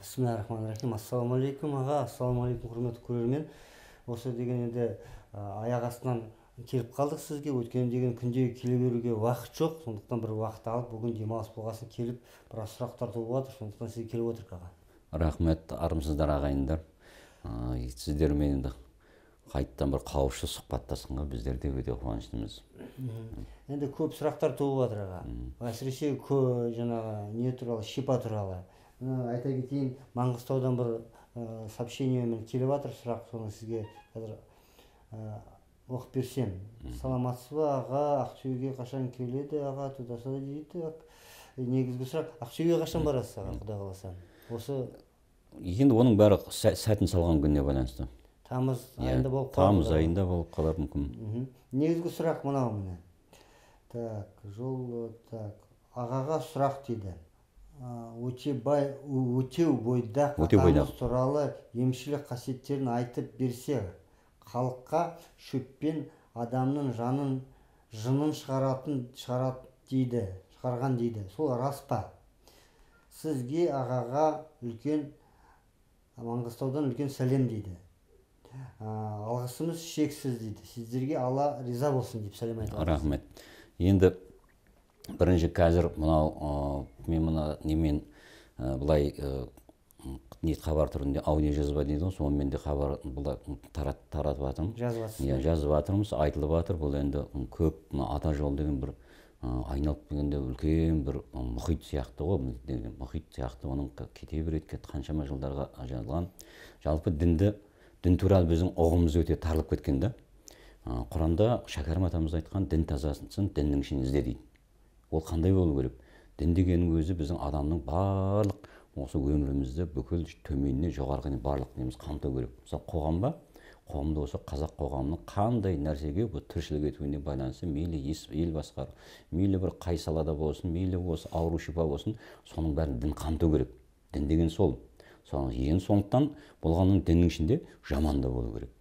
бісміллахи рахмани рахим алейкум аға ассалаумағалейкум құрметті көрермен осы деген енді аяқ астынан келіп қалдық сізге өйткені деген күнде келе беруге уақыт жоқ сондықтан бір уақыт алып бүгін демалыс болғасын келіп біраз сұрақтар туып сондықтан сізге келіп отырмық аға рахмет армысыздар ағайындар сіздермен енді қайтадан бір қауышты сұхбаттасқанға біздерде де өте қуаныштымыз енді көп сұрақтар туып жатыр аға әсіресе жаңағы не туралы шипа туралы айта кетейін маңғыстаудан бір ә, сообщениемен келіп жатыр сұрақ соны сізге қазір ә, оқып берсем саламатсыз ба аға ақтөбеге қашан келеді аға туда сюда дейді негізгі сұрақ ақтөбеге қашан барасыз аға құдай қаласа осы енді оның бәрі сәтін салған күніне байланысты тамыз иә, айында болып қалар тамыз айында болып қалар мүмкін негізгі сұрақ мынау міне так жол так ағаға сұрақ дейді өте бай өтеу бойдақ бойдақ туралы емшілік қасиеттерін айтып берсе халыққа шөппен адамның жанын жынын шығаратын шығарат дейді шығарған дейді сол рас па сізге ағаға үлкен маңғыстаудан үлкен сәлем дейді алғысымыз шексіз дейді сіздерге алла риза болсын деп сәлем айтамыз рахмет енді бірінші қазір мынау мен мына немен былай не хабар түрінде аудио жазба дейді ғой сонымен де хабар былай тарат, таратып жатырмыз жазып иә жазып жатырмыз айтылып жатыр бұл енді көп мына ата жол деген бір айналып келгенде үлкен бір мұхит сияқты ғой мұхит сияқты оның кете береді қаншама жылдарға жазылған жалпы дінді дін туралы біздің ұғымымыз өте тарылып кеткен да құранда шәкәрім атамыз айтқан дін тазасын діннің ішін ізде дейді ол қандай болу керек дін дегеннің өзі біздің адамның барлық осы өмірімізді бүкіл төменіне жоғарғы барлық неміз қамтау керек мысалы қоғам ба қоғамда осы қазақ қоғамының қандай нәрсеге бұл тіршілік етуіне байланысты мейлі ел басқару мейлі бір қай салада болсын мейлі осы ауру шипа болсын соның бәрін дін қамту керек дін деген сол соны ең сондықтан болғанның діннің ішінде жаман да болу керек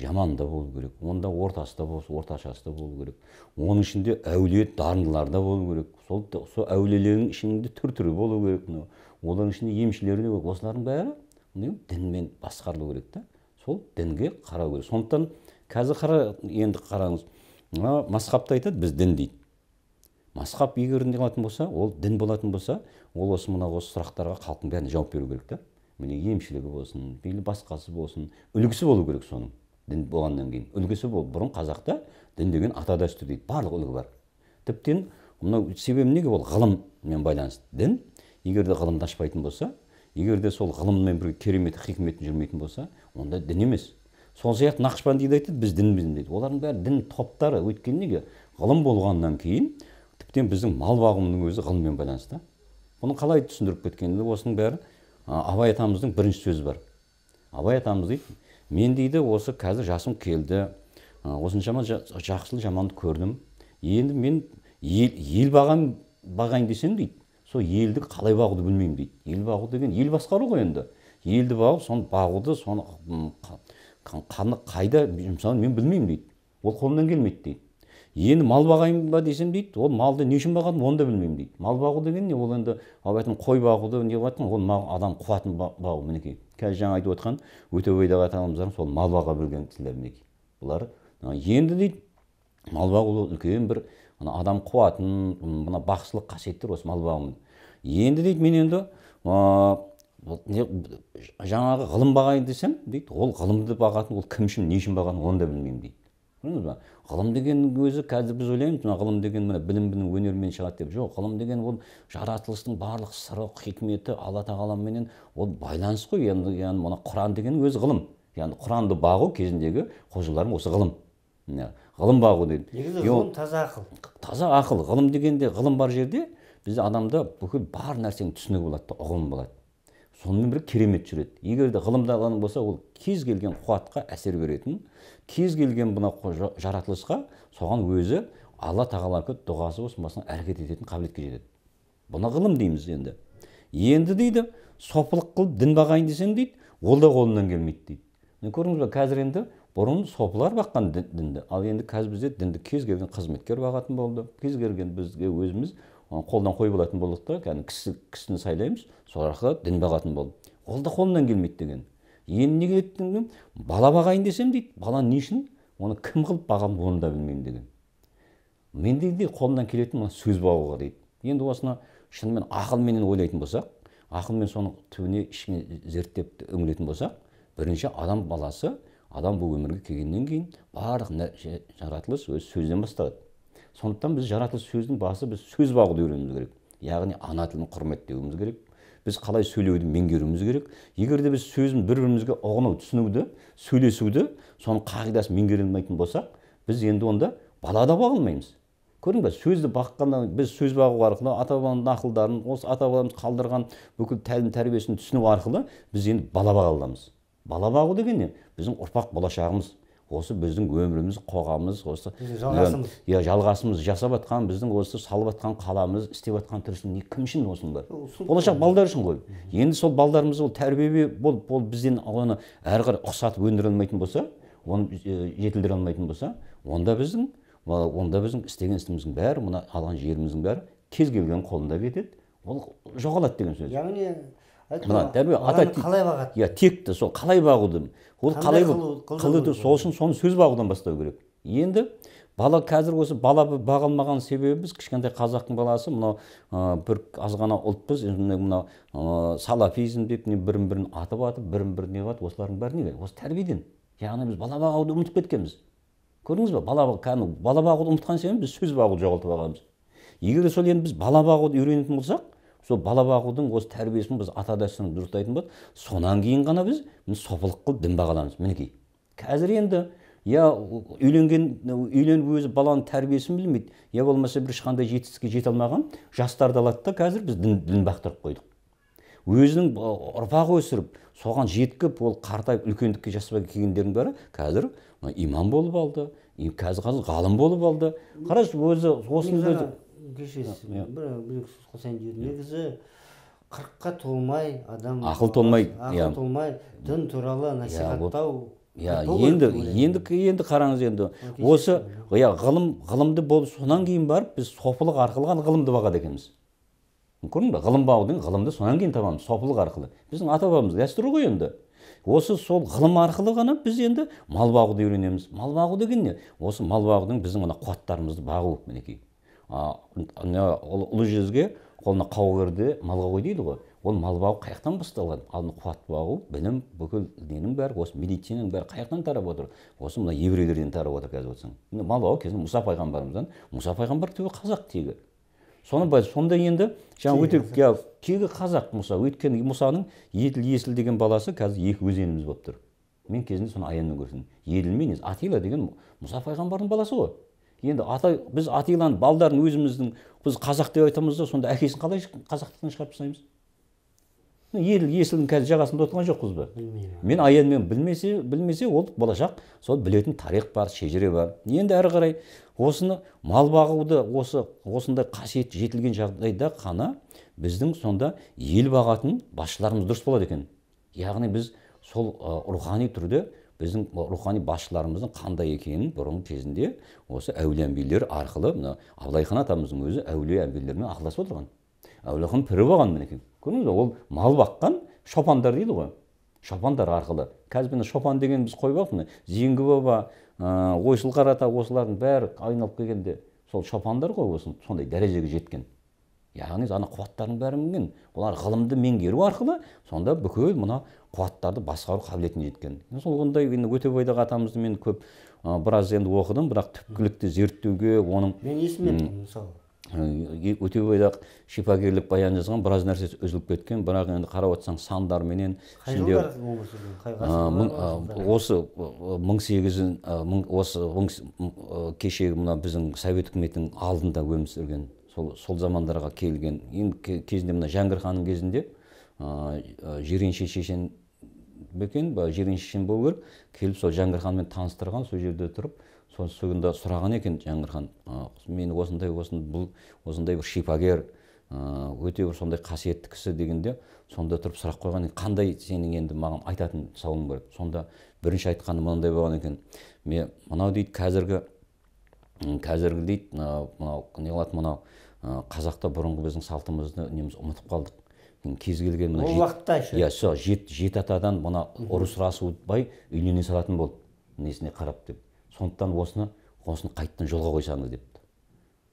жаман да болу керек онда ортасы да болсын орташасы да болу керек оның ішінде әулие дарындылар да болу керек сол сол әулиелердің ішінде түр түрі болу керек мынау олардың ішінде емшілері де осылардың бәрі дінмен басқарылу керек та сол дінге қарау керек сондықтан қазір қара енді қараңыз мына масхабты айтады біз дін дейді масхаб егер не қылатын болса ол дін болатын болса ол осы мына осы сұрақтарға халықтың бәріне жауап беру керек та міне емшілігі болсын мейлі басқасы болсын үлгісі болу керек соның дін болғаннан кейін үлгісі бол бұрын қазақта дін деген ата дәстүр дейді барлық үлгі бар тіптен мынау себебі неге ол ғылыммен байланысты дін егер де ғылымды ашпайтын болса егер де сол ғылыммен бірге керемет хикметін жүрмейтін болса онда дін емес сол сияқты нақшбандиді айтады біз дінбіз дейді олардың бәрі дін топтары өйткені неге ғылым болғаннан кейін тіптен біздің мал бағымның өзі ғылыммен байланысты бұны қалай түсіндіріп кеткен осының бәрі абай атамыздың бірінші сөзі бар абай атамыз дейді мен дейді осы қазір жасым келді осыншама жақсылы жаманды көрдім енді мен ел, ел бағам бағайын десем дейді сол елді қалай бағуды білмеймін дейді ел бағу деген ел басқару ғой енді елді бағу соны бағуды соны қаны қайда жұмсауын мен білмеймін дейді ол қолымнан келмейді дейді енді мал бағайын ба десем дейді ол малды не үшін бағадым оны да білмеймін дейді мал бағу деген не ол енді абай қой бағуды не айтқан ол адам қуатын бағу мінекей қазір жаңа айтып отқан өтеубайдағы ата сол сол баға білген кісілер мінекей бұлар енді дейді мал ол үлкен бір ана адам қуатын мына бақсылық қасиеттер осы мал бағу енді дейді мен енді жаңағы ғылым бағайын десем дейді ол ғылымды бағатын ол кім үшін не үшін бағатынын оны да білмеймін дейді ғылым деген өзі қазір біз ойлаймыз мына ғылым деген мына білім білім өнермен шығады деп жоқ ғылым деген ол жаратылыстың барлық сыры хикметі алла тағаламенен ол байланыс қой яғни яғни мына құран деген өзі ғылым яғни құранды бағу кезіндегі қожаларың осы ғылым ғылым бағу дейді негізі ғылым таза ақыл таза ақыл ғылым дегенде ғылым бар жерде бізде адамда бүкіл бар нәрсенің түсінігі болады да ұғым болады сонымен бірге керемет жүреді егер де ғылым болса ол кез келген қуатқа әсер беретін кез келген мына жаратылысқа соған өзі алла тағаланікі дұғасы болсын әрекет ететін қабілетке жетеді бұны ғылым дейміз енді енді дейді сопылық қылып дін бағайын десең дейді ол да қолынан келмейді дейді міне көрдіңіз ба қазір енді бұрын сопылар баққан дінді ал енді қазір бізде дінді кез келген қызметкер бағатын болды кез келген бізге өзіміз қолдан қойып алатын болдық та кәдімгі кісі кісіні сайлаймыз сол арқылы дін бағатын болдым ол да қолымнан келмейді деген енді неге дедім бала бағайын десем дейді бала не үшін оны кім қылып бағамын оны да білмеймін деген менде де қолымнан келетін мына сөз бағуға дейді енді осыны шынымен ақылменен ойлайтын болсақ ақылмен соның түбіне ішіне зерттеп үңілетін болсақ бірінші адам баласы адам бұл өмірге келгеннен кейін барлық жаратылыс өз сөзден басталады сондықтан біз жаратылыс сөздің басы біз сөз бағуды үйренуіміз керек яғни ана тілін құрметтеуіміз керек біз қалай сөйлеуді меңгеруіміз керек егерде біз сөзін бір бірімізге ұғыну түсінуді сөйлесуді соның қағидасын меңгере алмайтын болсақ біз енді онда бала да баға алмаймыз көрдің ба сөзді баққаннан біз сөз бағу арқылы ата бабаның ақылдарын осы ата бабамыз қалдырған бүкіл тәлім тәрбиесін түсіну арқылы біз енді бала баға аламыз бала бағу деген не біздің ұрпақ болашағымыз осы біздің өміріміз қоғамымыз осы жалғасымыз иә жалғасымыз жасап жатқан біздің осы салып жатқан қаламыз істеп жатқан не кім үшін осының бәрі болашақ балдар үшін ғой енді сол балдарымыз ол тәрбие болып ол бізден оны әрі қарай ұқсатып өндіре алмайтын болса оны жетілдіре алмайтын болса онда біздің онда біздің істеген ісіміздің бәрі мына алған жеріміздің бәрі кез келген қолында кетеді ол жоғалады деген сөз яғни мына қалай бағады иә текті сол қалай бағуды ол қалай қыл қылуды сол үшін соны сөз бағудан бастау керек енді бала қазір осы бала баға бағалмаған біз кішкентай қазақтың баласы мынау бір аз ғана ұлтпыз мынау салафизм деп не бірін бірін атып атып бірін бірін неғып осылардың бәрі неге осы тәрбиеден яғни біз бала бағуды ұмытып кеткенбіз көрдіңіз ба бала кәдімгі бала бағуды ұмытқан себебі біз сөз бағуды жоғалтып алғанбыз егер сол енді біз бала бағуды үйренетін болсақ сол бала бағудың осы тәрбиесін біз ата дәстүрін дұрыстайтын болады сонан кейін ғана біз сопылық қылып дін бағаламыз мінекей қазір енді я үйленген үйленіп өзі баланың тәрбиесін білмейді я болмаса бір ешқандай жетістікке жете алмаған жастарды алады да қазір біз дін, дін бақтырып қойдық өзінің ұрпақ өсіріп соған жеткіп ол қартайып үлкендікке жасқа келгендердің бәрі қазір имам болып алды қазір ғалым болып алды қарашы өзі осының өзі кешіресіз бір білексіз қосайын дедім негізі қырыққа толмай адам ақыл толмай ақыл иә. толмай дін туралы иә, насихаттау иә енді енді енді қараңыз енді осы иә. иә ғылым ғылымды болып содан кейін барып біз сопылық арқылы ғана ғылымды бағады екенбіз көрдің ба ғылым бағудың ғылымды содан кейін табамыз сопылық арқылы біздің ата бабамыз дәстүр ғой енді осы сол ғылым арқылы ғана біз енді мал бағуды үйренеміз мал бағу деген не осы мал бағудың біздің мына қуаттарымызды бағу мінекей ұлы жүзге қолына қау кірді малға қой дейді ғой ол мал бағу қаяқтан басталған ал қуат бағу білім бүкіл ненің бәрі осы медицинаның бәрі қаяқтан тарап отыр осы мына еврейлерден тарап отыр қазір отырсаң міне мал бағу кезінде мұса пайғамбарымыздан мұса пайғамбар түбі қазақ тегі соны сонда енді жаңағы өте иә тегі қазақ мұса өйткені мұсаның еділ есіл деген баласы қазір екі өзеніміз болып тұр мен кезінде соны аянмен көрдім еділ мен атила деген мұса пайғамбардың баласы ғой енді ата біз атиланып балдарын өзіміздің біз қазақ деп айтамыз да сонда әкесін қалай қазақтықтан шығарып тастаймыз ел есілдің қазір жағасында отырған жоқпыз ба мен аянмен білмесе білмесе ол болашақ сол білетін тарих бар шежіре бар енді әрі қарай осыны мал бағуды осы осындай қасиет жетілген жағдайда қана біздің сонда ел бағатын басшыларымыз дұрыс болады екен яғни біз сол рухани түрде біздің рухани басшыларымыздың қандай екенін бұрын кезінде осы әулие әмбиелер арқылы мына абылайхан атамыздың өзі әулие әмбиелермен ақылдасып отырған әулиехан пірі болған мінекей көрдіңіз ба ол мал баққан шопандар дейді ғой шопандар арқылы қазір міне шопан деген біз қойып алдық міне зеңгі баба ойшыл қарата осылардың бәрі айналып келгенде сол шопандар ғой осы сондай дәрежеге жеткен яғни ана қуаттардың бәрі мінген олар ғылымды меңгеру арқылы сонда бүкіл мына қуаттарды басқару қабілетіне жеткен сол ондай енді өтебайдағы атамызды мен көп ә, біраз енді оқыдым бірақ түпкілікті зерттеуге оның мен есімде мысалы өтебайда шипагерлік баян жазған біраз нәрсесі үзіліп кеткен бірақ енді қарап отырсаң сандарменен осы мың сегізін осы кешегі мына біздің совет үкіметінің алдында өмір сүрген сол сол замандарға келген енді кезінде мына жәңгір ханның кезінде жиренше шешен бекен жиренше шешен болу керек келіп сол жәңгір ханмен таныстырған сол жерде тұрып сонда сұраған екен жәңгір хан мені осындай осындай бұл осындай бір шипагер өте бір сондай қасиетті кісі дегенде сонда тұрып сұрақ қойған қандай сенің енді маған айтатын сауалың бар сонда бірінші айтқаны мынандай болған екен мен мынау дейді қазіргі қазіргі дейді мынау не қылады мынау қазақта бұрынғы біздің салтымызды неміз ұмытып қалдық кез келген мына ол уақытта иә сол жеті атадан мына ұрыс ұтпай үйлене салатын болды несіне қарап деп сондықтан осыны осыны қайтадан жолға қойсаңыз деп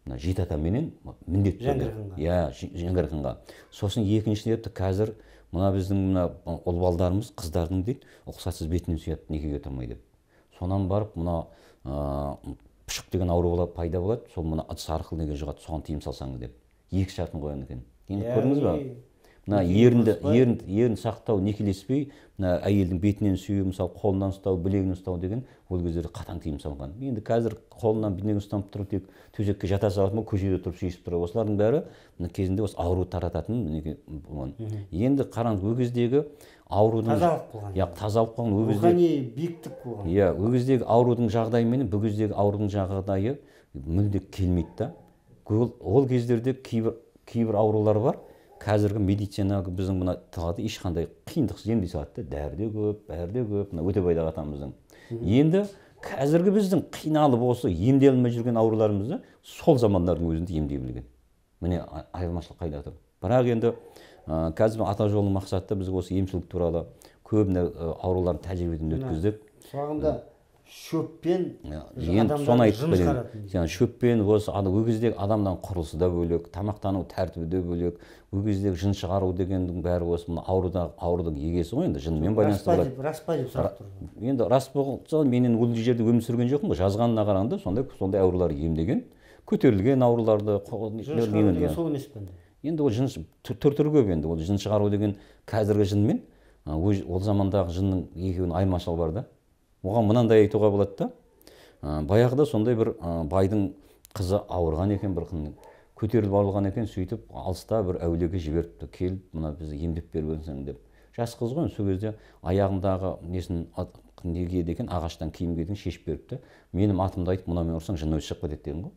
мына жеті атаменен міндетті түрде иә жәңгір ханға сосын екінші депті қазір мына біздің мына ұл балдарымыз қыздардың дейді рұқсатсыз бетінен сүйеді некеге тұрмай деп сонан барып мына пышық деген ауру пайда болады сол мына ыдыс арқылы неге жұғады соған тыйым салсаңыз деп екі шартын қойған екен енді көрдіңіз ба мына ерінді ерін ерін сақтау некелеспей мына әйелдің бетінен сүю мысалы қолынан ұстау білегінен ұстау деген ол кездерде қатаң тыйым салынған енді қазір қолынан бірдеңе ұстанып тұрып тек төсекке жата салатын көшеде тұрып сүйісіп тұру осылардың бәрі мына кезінде осы ауру тарататын мінекей болған енді қараңыз ол кездегі аурудың тазалық болған иә таза болып ол кезде рухани биіктік болған иә ол кездегі аурудың жағдайы мен бұл кездегі аурудың жағдайы мүлде келмейді да ол, ол кездерде кейбір кейбір аурулар бар қазіргі медицина біздің мына тығады ешқандай қиындықсыз емдей салады да дәрі де көп бәрі де көп мына өтебайдағы атамыздың енді қазіргі біздің қиналып осы алмай жүрген ауруларымызды сол замандардың өзінде емдей білген міне айырмашылық қайда тұр бірақ енді қазір ата жолының мақсаты біз осы емшілік туралы көп аурулардың тәжірибеден өткіздік сұрағымда шөппен енді соны айтып шөппен осы ол кездегі адамның құрылысы да бөлек тамақтану тәртібі де бөлек ол кездегі жын шығару дегеннің бәрі осы мына ауруда аурудың егесі ғой енді жынмен байланысты болады рас па деп сұрап тұр енді рас болса мен енді ол жерде өмір сүрген жоқпын ғой жазғанына қарағанда сондай сондай аурулар емдеген көтерілген ауруларды сол емес пе енді ол жын түр түрі көп енді ол жын шығару деген қазіргі жын мен ол замандағы жынның екеуінің айырмашылығы бар да оған мынандай айтуға болады да баяғыда сондай бір байдың қызы ауырған екен бір қын көтеріліп ауырған екен сөйтіп алыста бір әулиеге жіберіпті келіп мына бізді емдеп берсең деп жас қыз ғой сол кезде аяғындағы несін неге екен ағаштан киім киетін шешіп беріпті менің атымды айтып мынаумен ұрсаң жын өзі шығып кетеді деген ғой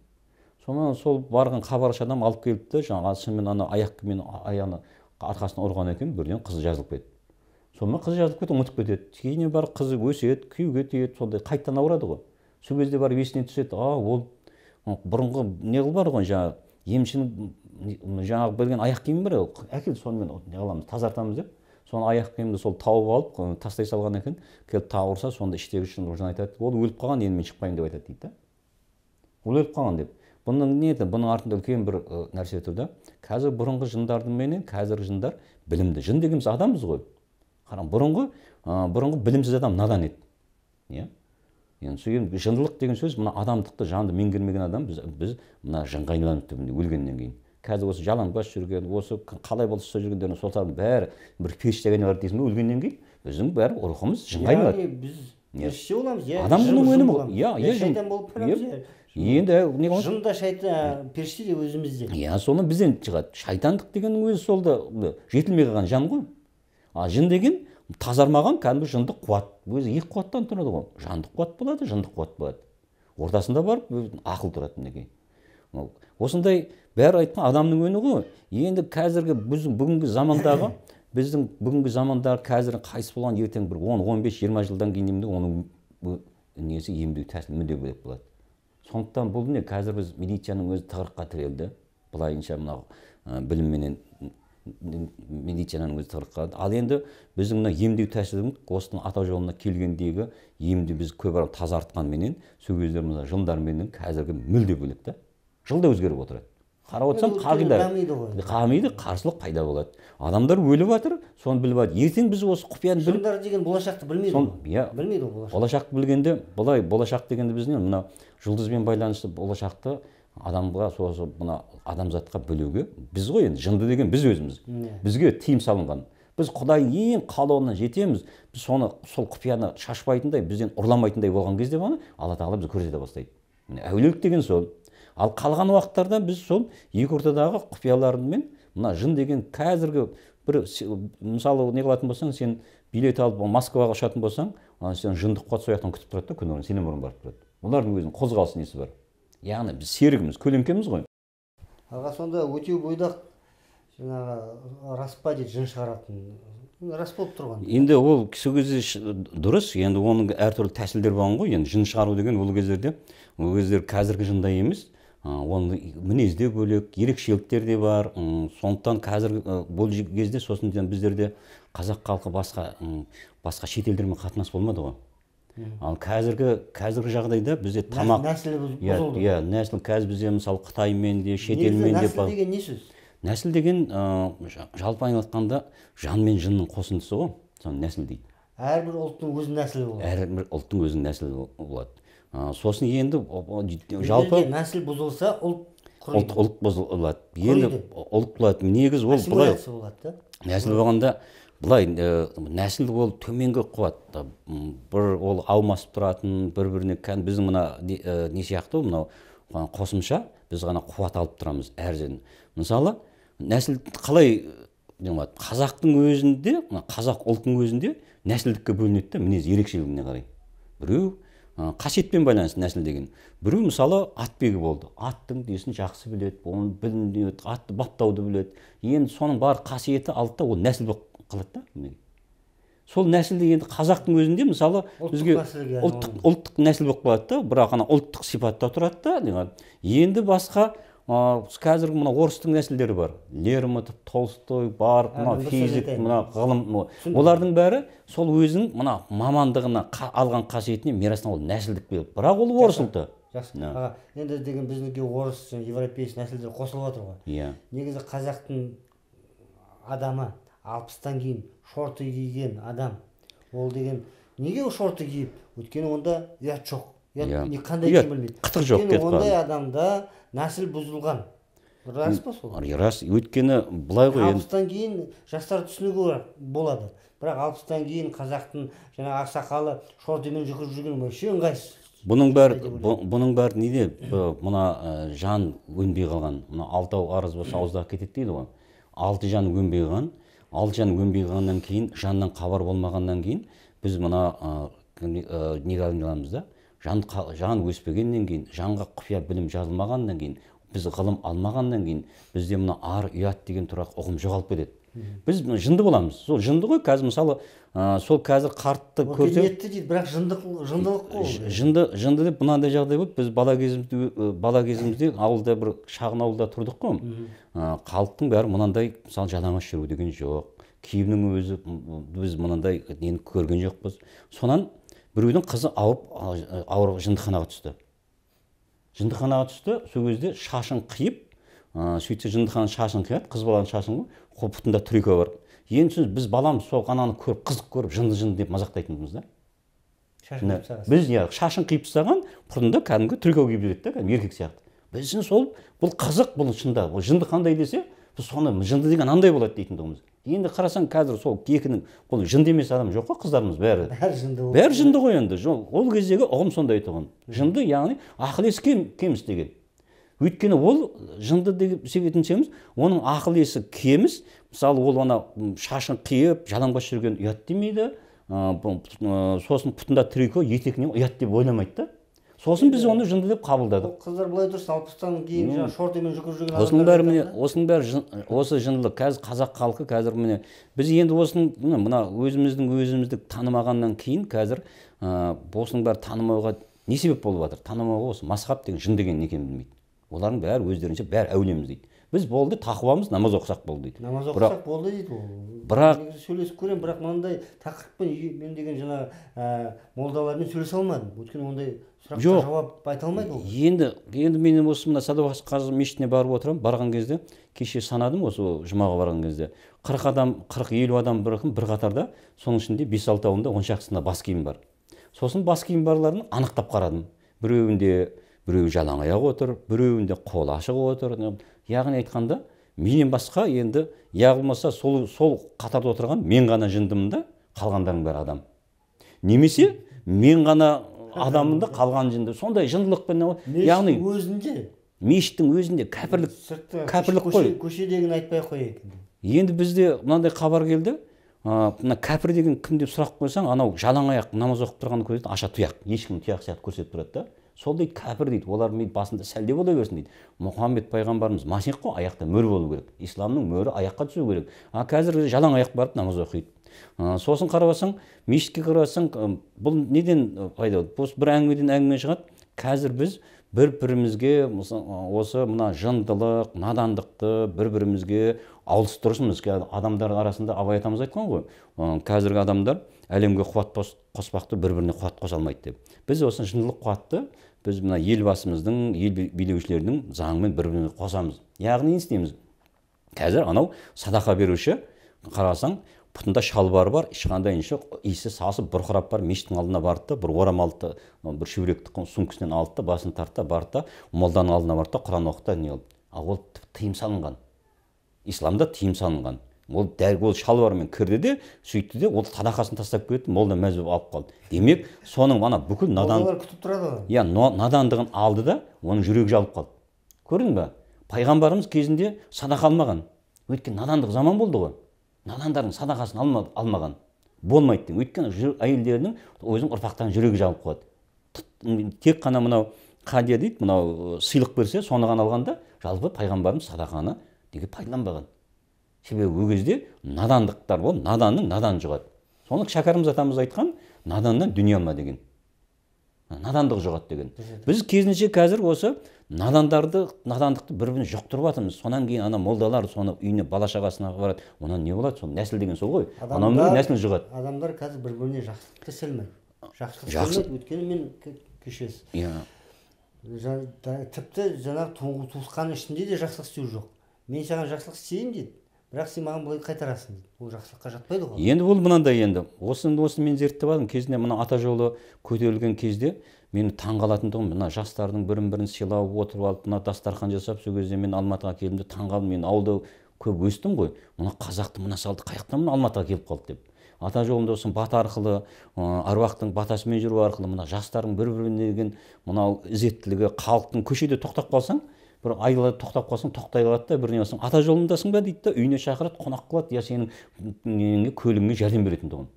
сонымен сол барған хабаршы адам алып келіпті жаңағы шынымен ана аяқ киіммен аяғына арқасына ұрған екен бірден қызы жазылып кетті сонымен қызы жазылып кетіп ұмытып кетеді кейіннен барып қызы өседі күйеуге тиеді сондай қайтадан ауырады ғой сол кезде барып есіне түседі а ол бұрынғы не бар ғой жаңағы емшінің жаңағы берген аяқ киімі бар әкел сонымен не қыламыз тазартамыз деп соны аяқ киімді сол тауып алып тастай салған екен келіп тағы ұрса сонда іштегі шын айтады ол өліп қалған енді мен шықпаймын деп айтады дейді да ол өліп қалған деп бұның не еді бұның артында үлкен бір нәрсе тұр да қазір бұрынғы жындардың менен қазіргі жындар білімді жын дегеніміз адамбыз ғой қара бұрынғы ә, бұрынғы білімсіз адам надан еді иә енді содан жындылық деген сөз мына адамдықты жанды меңгермеген адам біз біз мына жынға айналамыз түбінде өлгеннен кейін қазір осы жалаңбас жүрген осы қалай болса сол жүргендердің солардың бәрі бір пештегі айналады дейсің ба өлгеннен кейін біздің бәрі рухымыз жынға айналады біз адамның ғой шайтан болып енді жын да шайтан періште де өзімізде иә соны бізден шығады шайтандық дегеннің өзі сол да жетілмей қалған жан ғой ал жын деген тазармаған кәдімгі жындық қуат өзі екі қуаттан тұрады ғой жандық қуат болады жындық қуат болады ортасында барып ақыл тұрады мінекей осындай бәрі айтқан адамның өні ғой енді қазіргі біздің бүгінгі замандағы біздің бүгінгі замандағы қазір қайтыс болған ертең бір 10-15-20 жылдан кейін емдеу оның несі емдеу тәсілі мүлде бөлек болады сондықтан бұл не қазір біз медицинаның өзі тығырыққа тірелді былайынша мынау ә, білімменен медицинаның өзі тығырыққа ал енді біздің мына емдеу тәсіліміз осының ата жолына келгендегі емді біз көп тазартқанменен сол кезде мына жылдарменен қазіргі мүлде бөлек та жылда өзгеріп отырады қарап отырсам қағида қамиды қарсылық пайда болады адамдар өліп жатыр соны біліп жатыр ертең біз осы құпияны біліп деген болашақты білмейді ғой иә білмейді ғой болашақты болашақты білгенде былай болашақ дегенді біз не мына жұлдызбен байланысты болашақты адамға сосы мына адамзатқа білуге біз ғой енді жынды деген біз өзіміз иә. бізге тыйым салынған біз құдайдың ең қалауына жетеміз біз соны сол құпияны шашпайтындай бізден ұрламайтындай болған кезде ғана алла тағала бізді көрсете бастайды әулиелік деген сол ал қалған уақыттарда біз сол екі ортадағы құпиялармен мына жын деген қазіргі бір мысалы не қылатын болсаң сен билет алып москваға ұшатын болсаң ана сен жынды қуат сол жақтан күтіп тұрады да күні бұрын сенен бұрын барып тұрады олардың өзінің қозғалыс несі бар яғни біз серігіміз көлеңкеміз ғой аға сонда өтеу бойдақ жаңағы рас па дейді жын шығаратын рас болып тұрған енді ол сол кезде дұрыс енді оның әртүрлі тәсілдер болған ғой енді жын шығару деген ол кездерде ол кездер қазіргі жындай емес оның де бөлек ерекшеліктер де бар сондықтан қазір бұл кезде сосын біздерде қазақ халқы басқа басқа шетелдермен қатынас болмады ғой ал қазіргі қазіргі жағдайда бізде тамақ нәсіл иә, бұзылды иә нәсіл қазір бізде мысалы қытаймен де шетелмен де нәсіл деген не сөз нәсіл деген жалпы айтқанда жан мен жынның қосындысы ғой соны нәсіл дейді әрбір ұлттың өзінің нәсілі болады әрбір ұлттың өзінің нәсілі болады сосын енді жалпы нәсіл бұзылса ұлт ұлт ұлт бұзылады енді ұлт болады негізі ол былай нәсіл болғанда былай нәсіл ол төменгі қуат бір ол алмасып тұратын бір біріне кәдімгі біздің мына не сияқты ғой мынау қосымша біз ғана қуат алып тұрамыз әр жерден мысалы нәсіл қалай қазақтың өзінде қазақ ұлтының өзінде нәсілдікке бөлінеді да мінез ерекшелігіне қарай біреу қасиетпен байланысты нәсіл деген біреу мысалы атбегі болды аттың несін жақсы біледі оны біледі атты баптауды біледі енді соның бар қасиеті алды да ол нәсіл болып қалады да сол нәсілді енді қазақтың өзінде мысалы бізге ұлттық ұлттық нәсіл болып қалады да бірақ ана ұлттық сипатта тұрады да енді басқа қазіргі мына орыстың нәсілдері бар лермонтов толстой бар мына физик мына ғылым олардың бәрі сол өзінің мына мамандығына алған қасиетіне мирасына ол нәсілдік бе бірақ ол орыс ұлты жақсы аға енді деген біздікі орыс европейский нәсілдер қосылып жатыр ғой иә негізі қазақтың адамы алпыстан кейін шорты киген адам ол деген неге шорты киіп өйткені онда ұят жоқ иә қандай екенін білмейді қытық жоқ кетіп қалған ондай адамда нәсіл бұзылған рас па сол рас өйткені былай ғой алпыстан кейін жастар түсінуге болады бірақ алпыстан кейін қазақтың жаңағы ақсақалы шортымен жүгіріп жүрген вообще ыңғайсыз бұның бәрі бұның бәрі неде мына ә, жан өнбей қалған мына алтау арыз болса ауыздағы кетеді дейді ғой алты жан өнбей қалған алты жан өнбей қалғаннан кейін жаннан хабар болмағаннан кейін біз мына неге айналамыз да жан, жан өспегеннен кейін жанға құпия білім жазылмағаннан кейін біз ғылым алмағаннан кейін бізде мына ар ұят деген тұрақ ұғым жоғалып кетеді біз жынды боламыз сол жынды ғой қазір мысалы ә, сол қазір қартты көрсе ниетті дейді бірақ жынды жындылық қой жынды жынды деп мынандай жағдай болды біз бала кезімізде бала кезімізде ауылда бір шағын ауылда тұрдық қой халықтың бәрі мынандай мысалы жалаңаш жүру деген жоқ киімнің өзі біз мынандай нені көрген жоқпыз сонан біреудің қызы ауырып ауыр жындыханаға түсті жындыханаға түсті сол кезде шашын қиып ә, сөйтсе жындыхананың шашын қияды қыз баланың шашын құпытында трюка бар енді сөз біз баламыз сол ананы көріп қызық көріп жынды жынды деп мазақтайтынбыз да біз иә шашын қиып тастаған құрында кәдімгі трюка киіп жүреді да кәдімгі еркек сияқты біз үшін сол бұл қызық бұл шында бұл жынды қандай десе біз соны жынды деген андай болады дейтін тұғынбыз енді қарасаң қазір сол екінің ол жынды емес адам жоқ қой қыздарымыз бәрі бәрі жынды бәрі жынды ғой енді ол кездегі ұғым сондай тұғын жынды яғни ақыл есі кем деген өйткені ол жынды деп себетін оның ақыл есі кеміс мысалы ол ана шашын қиып жалаңбас жүрген ұят демейді сосын пұтында трико етегінен ұят деп ойламайды да сосын біз оны жынды деп қабылдадық қыздар былай тұрсын алпыстан кейін жаңағы шортымен жүгіріп жүрген осының бәрі міне осының бәрі осы жындылық қазір қазақ халқы қазір міне біз енді осының мына өзіміздің өзімізді танымағаннан кейін қазір ыыы осының бәрі танымауға не себеп болып жатыр танымауға осы масхаб деген жын деген не екенін білмейді олардың бәрі өздерінше бәрі әулиеміз дейді біз болды тақуамыз намаз оқысақ болды дейді намаз оқысақ болды дейді ол бірақ сөйлесіп көремін бірақ мынандай тақырыппен мен деген жаңағы ә, молдалармен сөйлесе алмадым өйткені ондай сұраққа жауап айта алмайды ол енді енді мен осы мына садуақас қазы мешітіне барып отырамын барған кезде кеше санадым осы жұмаға барған кезде қырық адам қырық елу адам бір, бір қатарда соның ішінде бес алтауында он шақтысында бас киім бар сосын бас киім барларын анықтап қарадым біреуінде біреуі жалаң аяқ отыр біреуінде қолы ашық отыр яғни айтқанда менен басқа енді я болмаса сол сол қатарда отырған мен ғана жындымын да қалғандарының бәрі адам немесе мен ғана адаммын да қалған жынды сондай жындылықпен яғни өзінде мешіттің өзінде кәпірлік кәпірлік қой көшедегіні айтпай ақ екен енді бізде мынандай хабар келді мына кәпір деген кім деп сұрақ қойсаң анау жалаң аяқ намаз оқып тұрғанын көрсетеді аша тұяқ ешкімнің тұяқ сияқты көрсетіп тұрады да сол дейді кәпір дейді олар дейді басында сәлде бола берсін дейді мұхаммед пайғамбарымыз масих қой аяқта мөр болу керек исламның мөрі аяққа түсу керек а қазір жалаң аяқ барып намаз оқиды сосын қарап алсаң мешітке қарап алсаң бұл неден пайда осы бір әңгімеден әңгіме шығады қазір біз бір бірімізге осы мына жындылық надандықты бір бірімізге ауыстырсымыз адамдар арасында абай атамыз айтқан ғой қазіргі адамдар әлемге қуат қоспақты бір біріне қуат қоса алмайды деп біз осы жындылық қуатты біз мына елбасымыздың ел билеушілерінің заңымен бір біріне қосамыз яғни не істейміз қазір анау садақа беруші қарасаң пұтында шалбары бар ешқандай неше иісі сасып бұрқырап барып мешіттің алдына барды да бір орамалды бір шүберекті сумкасынан алды да басын тартты да барды да молданың алдына барды да құран оқыды да не қылды ал ол тыйым салынған исламда тыйым салынған ол дәл ол шалбарымен кірді де сөйтті де ол садақасын тастап кетті молда болып алып қалды демек соның ана бүкіл надан күтіп тұрады иә надандығын алды да оның жүрегі жабылып қалды көрдің ба пайғамбарымыз кезінде садақа алмаған өйткені надандық заман болды ғой надандардың садақасын алма, алмаған болмайды деп өйткені әйелдерінің өзінің ұрпақтарының жүрегі жабылып қалады тек қана мынау қадия дейді мынау сыйлық берсе соны ғана алғанда жалпы пайғамбарымыз садақаны неге пайдаланбаған себебі ол кезде надандықтар ғой наданның наданы жұғады соны шәкәрім атамыз айтқан наданнан дүние алма деген надандық жұғады деген біз керісінше қазір осы надандарды надандықты бір бірін жұқтырып жатырмыз содан кейін ана молдалар соны үйіне бала шағасына барады онан не болады сол нәсіл деген сол ғой адамдар нәсіл жұғады адамдар қазір бір біріне жақсылықты сілмейді жақсылық жақсы өйткені мен кешіресіз иә тіпті жаңағы туысқанның ішінде де жақсылық істеу жоқ мен саған жақсылық істеймін дейді бірақ сен маған былай қайтарасың дейді ол жақсылыққа жатпайды ғой енді ол мынандай енді осыны осыны мен зерттеп алдым кезінде мына ата жолы көтерілген кезде мені тұғым мына жастардың бірін бірін сыйлап отырып алып мына дастархан жасап сол кезде мен алматыға келдім де таңқалдым мен ауылда көп өстім ғой мына қазақты мына салты қай жақтан мына алматыға келіп қалды деп ата жолында осы бата арқылы аруақтың батасымен жүру арқылы мына жастардың бір біріне деген мынау ізеттілігі халықтың көшеде тоқтап қалсаң бір айла тоқтап қалсаң тоқтай қалады да бірдеңе қылсаң ата жолындасың ба дейді да үйіне шақырады қонақ қылады я сенің көлігіңе жәрдем беретін тұғын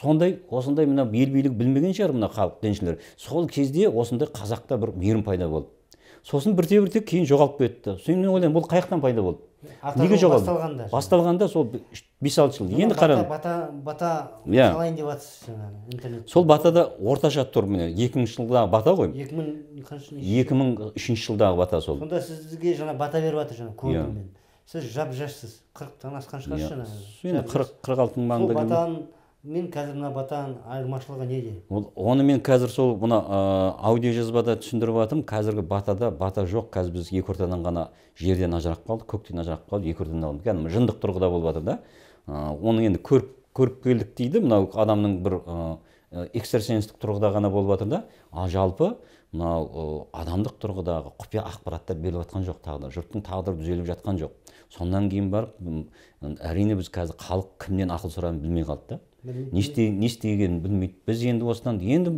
сондай осындай мына ел билігі білмеген шығар мына халық діншілер сол кезде осындай қазақта бір мейірім пайда болды сосын бірте бірте кейін жоғалып кетті содан мен ойлаймын бұл қай пайда болды неге жоғалды басталғанда басталғанда сол бес алты жыл енді қара бата бата иә салайын деп жатсыз жаңағы интернет сол батада орташа тұр міне екі мыңыншы жылдағы бата ғой екі мың қанша екі мың үшінші жылдағы бата сол сонда сізге жаңа бата беріп жатыр жаңағы көрдім иә. мен сіз жап жассыз қырықтан асқан шығарсыз иә. жаңағы енді қырық қырық мың маңында сол батаның мен қазір мына батаның айырмашылығы неде ол оны мен қазір сол мына ә, жазбада түсіндіріп жатырмын қазіргі батада бата жоқ қазір біз екі ортадан ғана жерден ажырап қалды көктен ажырап қалды екі ортадан алынды кәдімгі жындық тұрғыда болып жатыр да ә, оны енді көріп көріп келдік дейді мынау адамның бір экстрасенстік тұрғыда ғана болып жатыр да ал жалпы мынау адамдық тұрғыдағы құпия ақпараттар беріліп жатқан жоқ тағдыр жұрттың тағдыры түзеліп жатқан жоқ сонан кейін барып әрине біз қазір халық кімнен ақыл сұрарын білмей қалды да не істегенін білмейді біз енді осыдан енді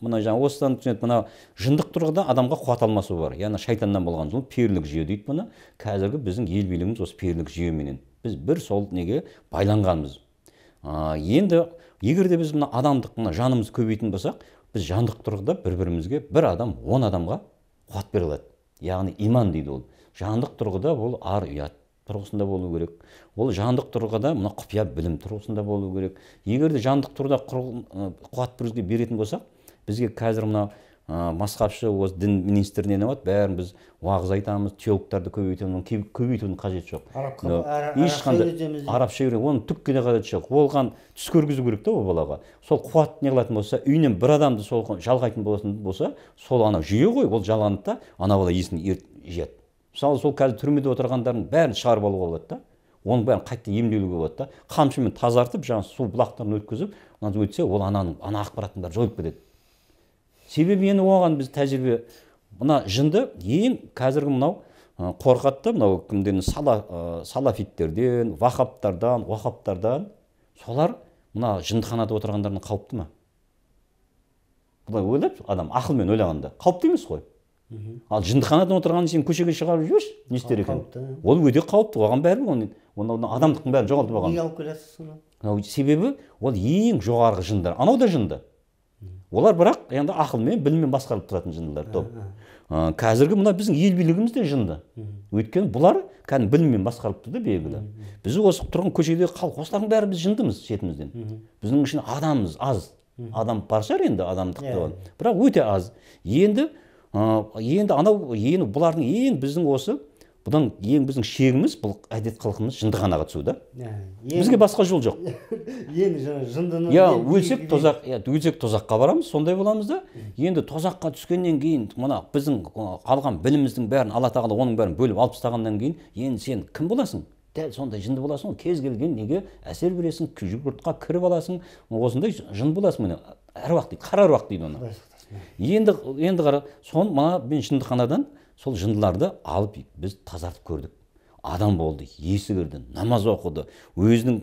мына жаңағы осыдан түсінеді мына жындық тұрғыда адамға қуат алмасу бар яғни шайтаннан болған ол перілік жүйе дейді бұны қазіргі біздің ел билігіміз осы перілік жүйеменен біз бір сол неге байланғанбыз енді егер де біз мына адамдық мына жанымызды көбейтін болсақ біз жандық тұрғыда бір бірімізге бір адам он адамға қуат бере алады яғни иман дейді ол жандық тұрғыда ол ар ұят тұрғысында болу керек ол жандық тұрғыда мына құпия білім тұрғысында болу керек егер де жандық тұрғыда қуат бірізге беретін болсақ бізге қазір мына ә, масқапшы осы дін министріне не болады бәрін біз уағыз айтамыз теологтарды көбейтеміз көбейтудің қажеті жоқ ешқандай арабша үйрен оның түкке де қажеті жоқ оған түс көргізу керек та ол балаға сол қуат не қылатын болса үйінен бір адамды сол жалғайтын болатын болса сол анау жүйе ғой ол жалғанды да ана бала есін жияды мысалы сол қазір түрмеде отырғандардың бәрін шығарып алуға болады да оның бәрін қайта емделуге болады да қамшымен тазартып жаңағы су бұлақтарын өткізіп өтсе ол ананың ана ақпараттың бәрі жойылып кетеді себебі енді оған біз тәжірибе мына жынды ең қазіргі мынау қорқатты мынау кімден сала ә, салафиттерден вахабтардан уахабтардан солар мына жындыханада отырғандардан қауіпті ма былай ойлап адам ақылмен ойлағанда қауіпті емес қой ал жындыханада отырғанын сен көшеге шығарып жіберші не істер екен ол өте қауіпті оған бәрібір оны оны адамдықтың бәрін жоғалтып алған неге алып келесіз соны себебі ол ең жоғарғы жындар анау да жынды олар бірақ енді ақылмен біліммен басқарылып тұратын жындылар ә, топ ә. қазіргі мына біздің ел билігіміз де жынды өйткені бұлар кәдімгі біліммен басқарып тұр да белгілі біз осы тұрған көшеде халық осылардың бәрі біз жындымыз шетімізден біздің ішінде адамымыз аз адам бар шығар енді адамдық иә. бірақ өте аз енді енді анау енді бұлардың ең біздің осы бұдан ең біздің шегіміз бұл әдет қылқымыз жындыханаға түсу да ә, бізге басқа жол жоқ енді жаңағы жындыны иә өлсек тозақ иә өлсек тозаққа барамыз сондай боламыз да енді тозаққа түскеннен кейін мына біздің қалған біліміміздің бәрін алла тағала оның бәрін бөліп алып тастағаннан кейін енді сен кім боласың дәл сондай жынды боласың ғой кез келген неге әсер бересің жұртқа кіріп аласың осындай жын боласың міне әруақ дейді қара әруақ дейді оны енді енді қара соны мына мен жындыханадан сол жындыларды алып біз тазартып көрдік адам болды есі кірді намаз оқыды өзінің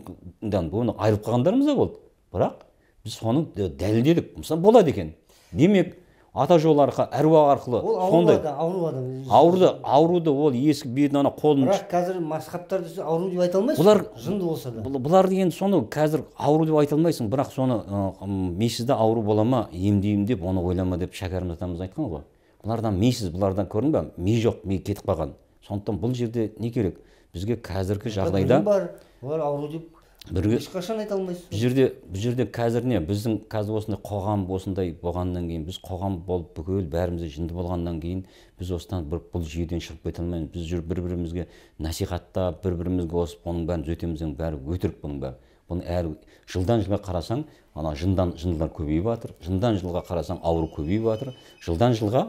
бұны айырылып қалғандарымыз да болды бірақ біз соны дәлелдедік мысалы болады екен демек ата жолы арқылы әруақ арқылы ол сондай ауру ауырды ауруды ол есік бетін ана қолын бірақ қазір масхабтар десе ауру деп айта алмайсың бұлар жынды болса да бұларды енді соны қазір ауру деп айта алмайсың бірақ соны ә, ауру бола ма емдеймін деп оны ойлама деп шәкәрім атамыз айтқан ғой бұлардан мисіз бұлардан көрдің ба ми жоқ ми кетіп қалған сондықтан бұл жерде не керек бізге қазіргі жағдайда бар олар ауру деп бірге ешқашан айта алмайсыз бұл жерде бұл жерде қазір не біздің қазір осындай қоғам осындай болғаннан кейін біз қоғам болып бүкіл бәріміз жынды болғаннан кейін біз осыдан бір бұл жүйеден шығып кете алмаймыз біз жүріп бір бірімізге насихаттап бір бірімізге осып оның бәрін түзетеміз деген бәрі өтірік бұның бәрі бұны әр жылдан жылға қарасаң ана жындан жындылар көбейіп жатыр жылдан жылға қарасаң ауру көбейіп жатыр жылдан жылға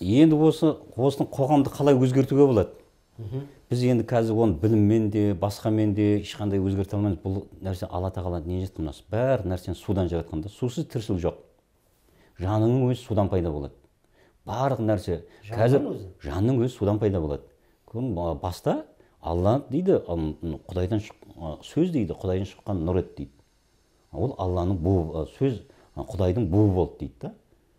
енді осы осыны қоғамды қалай өзгертуге болады біз енді қазір оны біліммен де басқамен де ешқандай өзгерте алмаймыз бұл нәрсе алла тағала не жатқан нас бәр нәрсені судан жаратқан да сусыз тіршілік жоқ жаныңның өзі судан пайда болады барлық нәрсе қазір жанның өзі судан пайда болады баста алла дейді құдайдан сөз дейді құдайдан шыққан нұр еді дейді ол алланың буы сөз құдайдың буы болды дейді да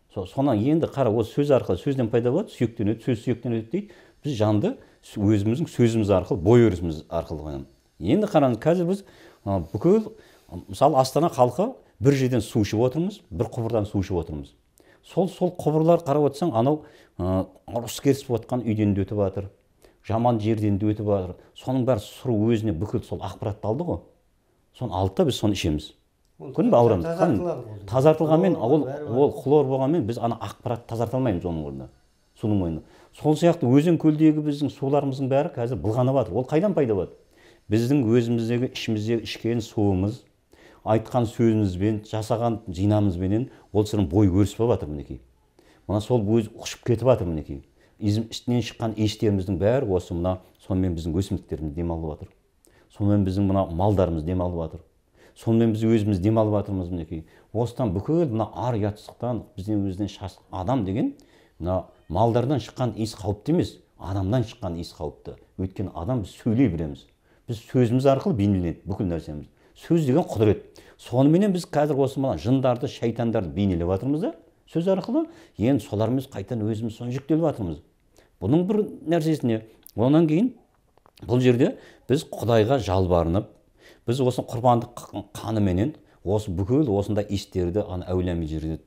Со, енді қара осы сөз арқылы сөзден пайда болады сүйектенеді сөз сүйектен өтеді дейді біз жанды өзіміздің сөзіміз арқылы бой өрісіміз арқылы ғана енді қараңыз қазір біз бүкіл мысалы астана халқы бір жерден су ішіп отырмыз бір құбырдан су ішіп отырмыз сол сол құбырлар қарап отырсаң анау ұрыс керіс болып жатқан үйден де өтіп жатыр жаман жерден де өтіп жатыр соның бәрі сұры өзіне бүкіл сол ақпаратты алды ғой соны алды да біз соны ішеміз күнде ба ауырамыз тазартылғанмен ол ол хлор болғанмен біз ана ақпаратты тазарта алмаймыз оның орнына судың мойнына сол сияқты өзен көлдегі біздің суларымыздың бәрі қазір былғанып жатыр ол қайдан пайда болады біздің өзіміздегі ішіміздегі ішкен суымыз айтқан сөзімізбен жасаған жинамызбенен ол сырын бой өрісіп жатыр мінекей мына сол өзі ұшып кетіп жатыр мінекей ішінен шыққан иістеріміздің бәрі осы мына сонымен біздің өсімдіктеріміз демалып жатыр сонымен біздің мына малдарымыз демалып жатыр сонымен біз өзіміз демалып жатырмыз мінекей осыдан бүкіл мына ар ұятсыздықтан бізден өзінен шаш адам деген мына малдардан шыққан иіс қауіпті емес адамнан шыққан иіс қауіпті өйткені адам біз сөйлей білеміз біз сөзіміз арқылы бейнеленеді бүкіл нәрсеміз сөз деген құдірет соныменен біз қазір осы мына жындарды шайтандарды бейнелеп жатырмыз да сөз арқылы енді солармен қайтадан өзіміз соны жүктеліп жатырмыз бұның бір нәрсесіне онан кейін бұл жерде біз құдайға жалбарынып біз осы құрбандық қаныменен осы бүкіл осындай иістерді ана әулами жерде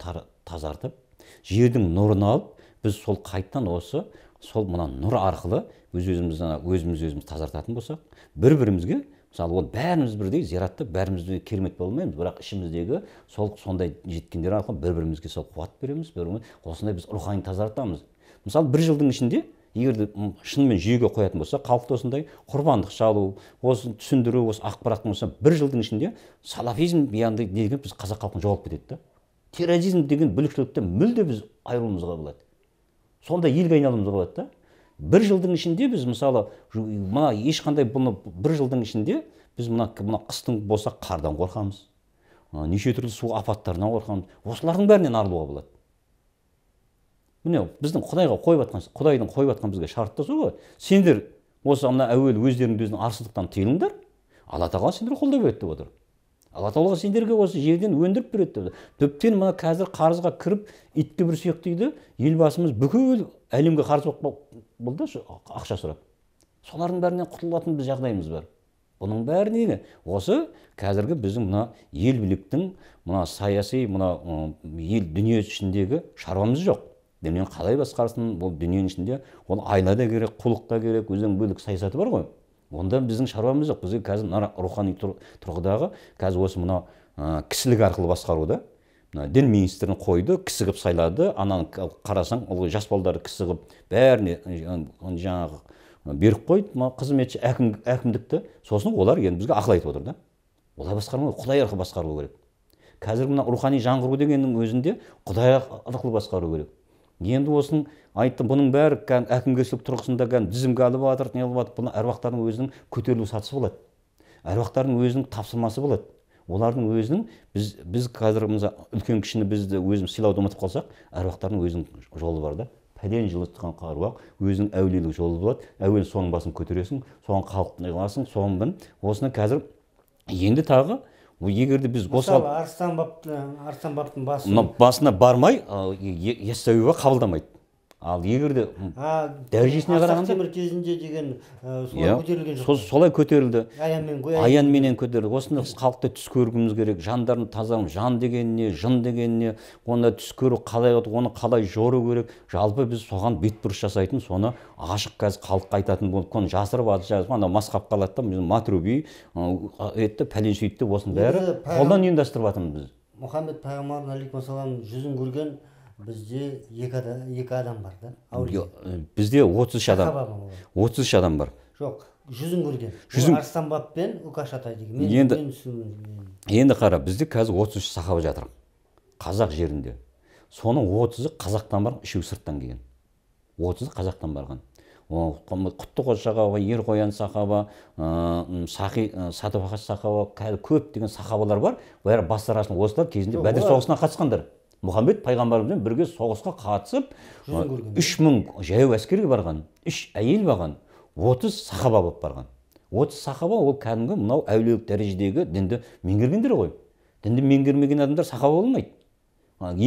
тазартып жердің нұрын алып біз сол қайттан осы сол мына нұр арқылы өз өзімізді өзіміз өзіміз тазартатын болсақ бір бірімізге мысалы ол бәріміз бірдей зиратта бәріміз бірдей керемет бола алмаймыз бірақ ішіміздегі сол сондай жеткендер арқылы бір бірімізге сол қуат береміз бір біріміз осындай біз рухани тазартамыз мысалы бір жылдың ішінде егер де шынымен жүйеге қоятын болса халықты осындай құрбандық шалу осы түсіндіру осы ақпарат болса бір жылдың ішінде салафизм яғни деген біз қазақ халқын жоғалып кетеді да терроризм деген бүлікшіліктен мүлде біз айыруымызға болады Сонда елге айналуымызға болады да бір жылдың ішінде біз мысалы мына ешқандай бұны бір жылдың ішінде біз мына мына қыстың болса қардан қорқамыз неше түрлі су апаттарынан қорқамыз осылардың бәрінен арылуға болады міне біздің құдайға қойып жатқан құдайдың қойып жатқан бізге шарты сол ғой сендер осы мына әуелі өздеріңді өзің арсыздықтан тыйылыңдар алла тағала сендерді қолдап береді деп отыр алла тағала сендерге осы жерден өндіріп береді деп тіптен мына қазір қарызға кіріп итке бір дейді елбасымыз бүкіл әлемге қарыз болды ақша сұрап солардың бәрінен құтылатын біз жағдайымыз бар бұның бәрі неге осы қазіргі біздің мына ел биліктің мына саяси мына ел дүние ішіндегі шаруамыз жоқ дүниені қалай басқарсын бұл дүниенің ішінде ол айна да керек құлық та керек өзінің бөлек саясаты бар ғой онда біздің шаруамыз жоқ бізге қазір мына рухани тұрғыдағы қазір осы мынау ә, кісілік арқылы да мына дін министрін қойды кісі қылып сайлады ананы қарасаң ол жас балдарды кісі қылып бәріне жаңағы беріп қойды мына қызметші әкім, әкімдікті сосын олар енді бізге ақыл айтып отыр да олай басқармау құдай арқылы басқарылу керек қазір мына рухани жаңғыру дегеннің өзінде құдай арқылы басқару керек енді осының айтты бұның бәрі кәдімгі әкімгершілік тұрғысында кәдімгі тізімге алып жатыр неғылып жатыр бұны әруақтардың өзінің көтерілу сатысы болады әруақтардың өзінің тапсырмасы болады олардың өзінің біз біз қазір үлкен кішіні бізді өзіміз сыйлауды ұмытып қалсақ әруақтардың өзінің жолы бар да пәлен жылы тұрған аруақ өзінің әулиелік жолы болады әуелі соның басын көтересің соған халық қыласың соған мін осыны қазір енді тағы егер де біз осы арыстан бабтың арыстан басына басына бармай яссауиға қабылдамайды ал егерде дәрежесіне қарағанда темір кезінде деген э, солай иә. көтерілген жоқ солай көтерілді аянмен аянменен көтерілді осындай халықты түс көргіміз керек жандарын таза жан деген не жын деген не оны түс көру қалай оны қалай жору керек жалпы біз соған бетбұрыс жасайтын соны ашық қазір халыққа айтатын болдық оны жасырып жазып анау масқап қалады да матруби етті пәлен сөйтті осының бәрі қолдан ұйымдастырып жатырмыз біз мұхаммед пайғамбар алейкум жүзін көрген бізде екі адам, екі адам бар да әулие бізде отыз үш адам отыз үш адам бар жоқ жүзін көрген жүзін арыстан баб пен үкаш атай деген мен енді енді қара бізде қазір отыз үш сахаба жатыр қазақ жерінде соның отызы қазақтан барған үшеуі сырттан келген отызы қазақтан барған құттықожа сахаба ерқоян сахаба сақи ә, садуақас сахаба көп көптеген сахабалар бар бәрі басты арасында осылар кезінде бәдір соғысына қатысқандар мұхаммед пайғамбарымызбен бірге соғысқа қатысып үш мың жаяу әскерге барған үш әйел барған отыз сахаба болып барған отыз сахаба ол кәдімгі мынау әулиелік дәрежедегі дінді меңгергендер ғой дінді меңгермеген адамдар сахаба болмайды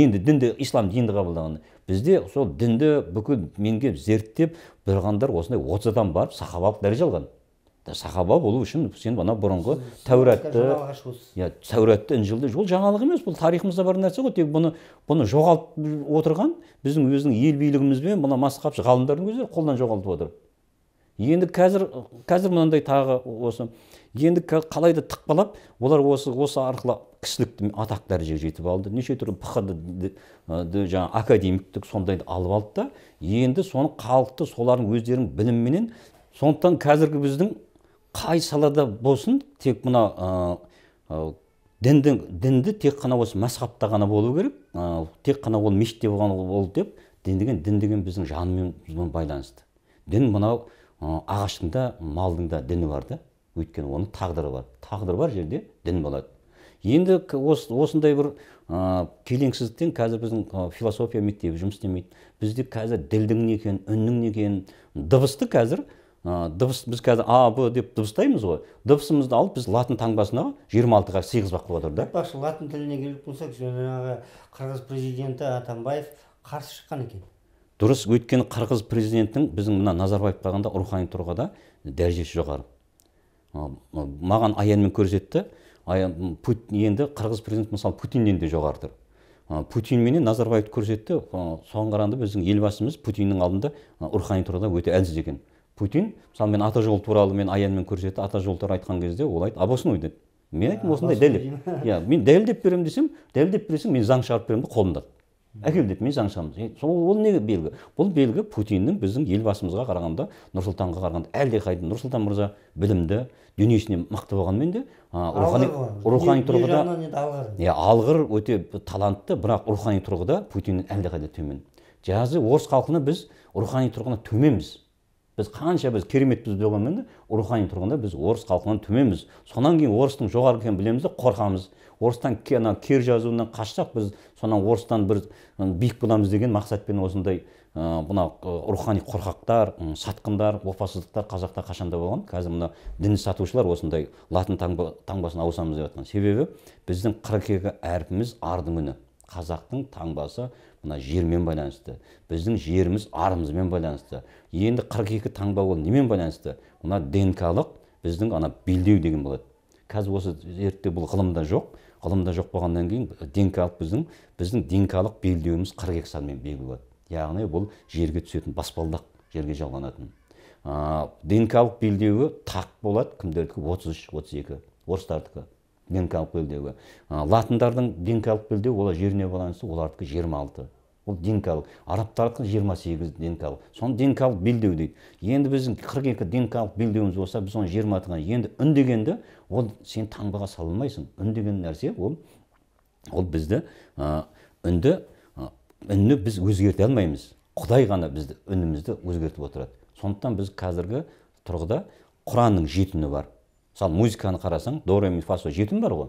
енді дінді ислам дінді қабылдаған бізде сол дінді бүкіл менге зерттеп бірғандар осындай отыз адам барып сахабалық дәреже алған сахаба болу үшін сен ана бұрынғы тәуратты иә тәуратты інжілді ол жаңалық емес бұл тарихымызда бар нәрсе ғой тек бұны бұны жоғалтып отырған біздің өзінің ел билігімізбен мына масхабшы ғалымдардың өздері қолдан жоғалтып отыр енді қазір қазір мынандай тағы осы енді қалайда тықпалап олар осы осы арқылы кісілікті атақ дәрежеге жетіп алды неше түрлі пхд жаңағы академиктік сондайды алып алды да енді соны халықты солардың өздерінің біліміменен сондықтан қазіргі біздің қай салада болсын тек мына дінді, дінді тек қана осы масхабта ғана болу керек тек қана ол мешітте болған ол деп дін деген дін деген біздің жанымен байланысты дін мынау ағаштың да малдың да діні бар да өйткені оның тағдыры бар Тағдыр бар жерде дін болады енді осындай бір келеңсіздіктен қазір біздің философия мектебі жұмыс істемейді бізде қазір ділдің не екенін үннің не екенін дыбысты қазір дыбыс біз қазір а б деп дыбыстаймыз ғой дыбысымызды алып біз латын таңбасына жиырма алтыға сыйғызбақ болып отыр да айтпақшы латын тіліне келетін болсақ жаңағы қырғыз президенті атамбаев қарсы шыққан екен дұрыс өйткені қырғыз президентінің біздің мына назарбаевқа қарағанда рухани тұрғыда дәрежесі жоғары маған аянмен көрсетті путин енді қырғыз президенті мысалы путиннен де жоғары тұр путин менен назарбаевты көрсетті соған қарағанда біздің елбасымыз путиннің алдында рухани тұрғыда өте әлсіз екен путин мысалы мен ата жол туралы мен аянмен көрсетті ата жол туралы айтқан кезде ол айтты обоснуй деді мен айттым осындай дәлел иә мен дәлелдеп беремін десем дәлелдеп бересің мен заң шығарып беремін да қолымда әкел деп мен заң шығарамын ол не белгі бұл белгі путиннің біздің елбасымызға қарағанда нұрсұлтанға қарағанда әлдеқайда нұрсұлтан мырза білімді дүниесіне мықты болғанмен де рухани рухани тұрғыда иә алғыр өте талантты бірақ рухани тұрғыда путиннен әлдеқайда төмен жазы орыс халқына біз рухани тұрғыда төменбіз біз қанша біз кереметпіз болғанмен де рухани тұрғанда біз орыс халқынан төменбіз содан кейін орыстың жоғары екенін білеміз де қорқамыз орыстан ана кер жазуынан қашсақ біз сонан орыстан бір биік боламыз деген мақсатпен осындай мына рухани қорқақтар сатқындар опасыздықтар қазақта қашанда болған қазір мына дін сатушылар осындай латын таңбасын таңбасына ауысамыз деп жатқан себебі біздің қырық екі әрпіміз ардың үні қазақтың таңбасы мына жермен байланысты біздің жеріміз арымызбен байланысты енді 42 таңба ол немен байланысты мына днклық біздің ана белдеу деген болады қазір осы зерттеу бұл ғылымда жоқ ғылымда жоқ болғаннан кейін днклық біздің біздің лық белдеуіміз қырық екі санмен белгілі болады яғни бұл жерге түсетін баспалдақ жерге жалғанатын ә, днкалық белдеуі тақ болады кімдердікі отыз үш отыз екі орыстардікі динкалық белдеуі латындардың денкалық белдеуі олар жеріне байланысты олардікі жиырма алты ол динкалық арабтардікі жиырма сегіз динкалық соны динкалық белдеу дейді енді біздің қырық екі динкалық белдеуіміз болса біз оны жиырма енді үн дегенді ол сен таңбаға сала алмайсың үн деген нәрсе ол ол бізді үнді үнді біз өзгерте алмаймыз құдай ғана бізді үнімізді өзгертіп отырады сондықтан біз қазіргі тұрғыда құранның жеті үні бар мысалы музыканы қарасаң до ре ми фа сол жетім бар ғой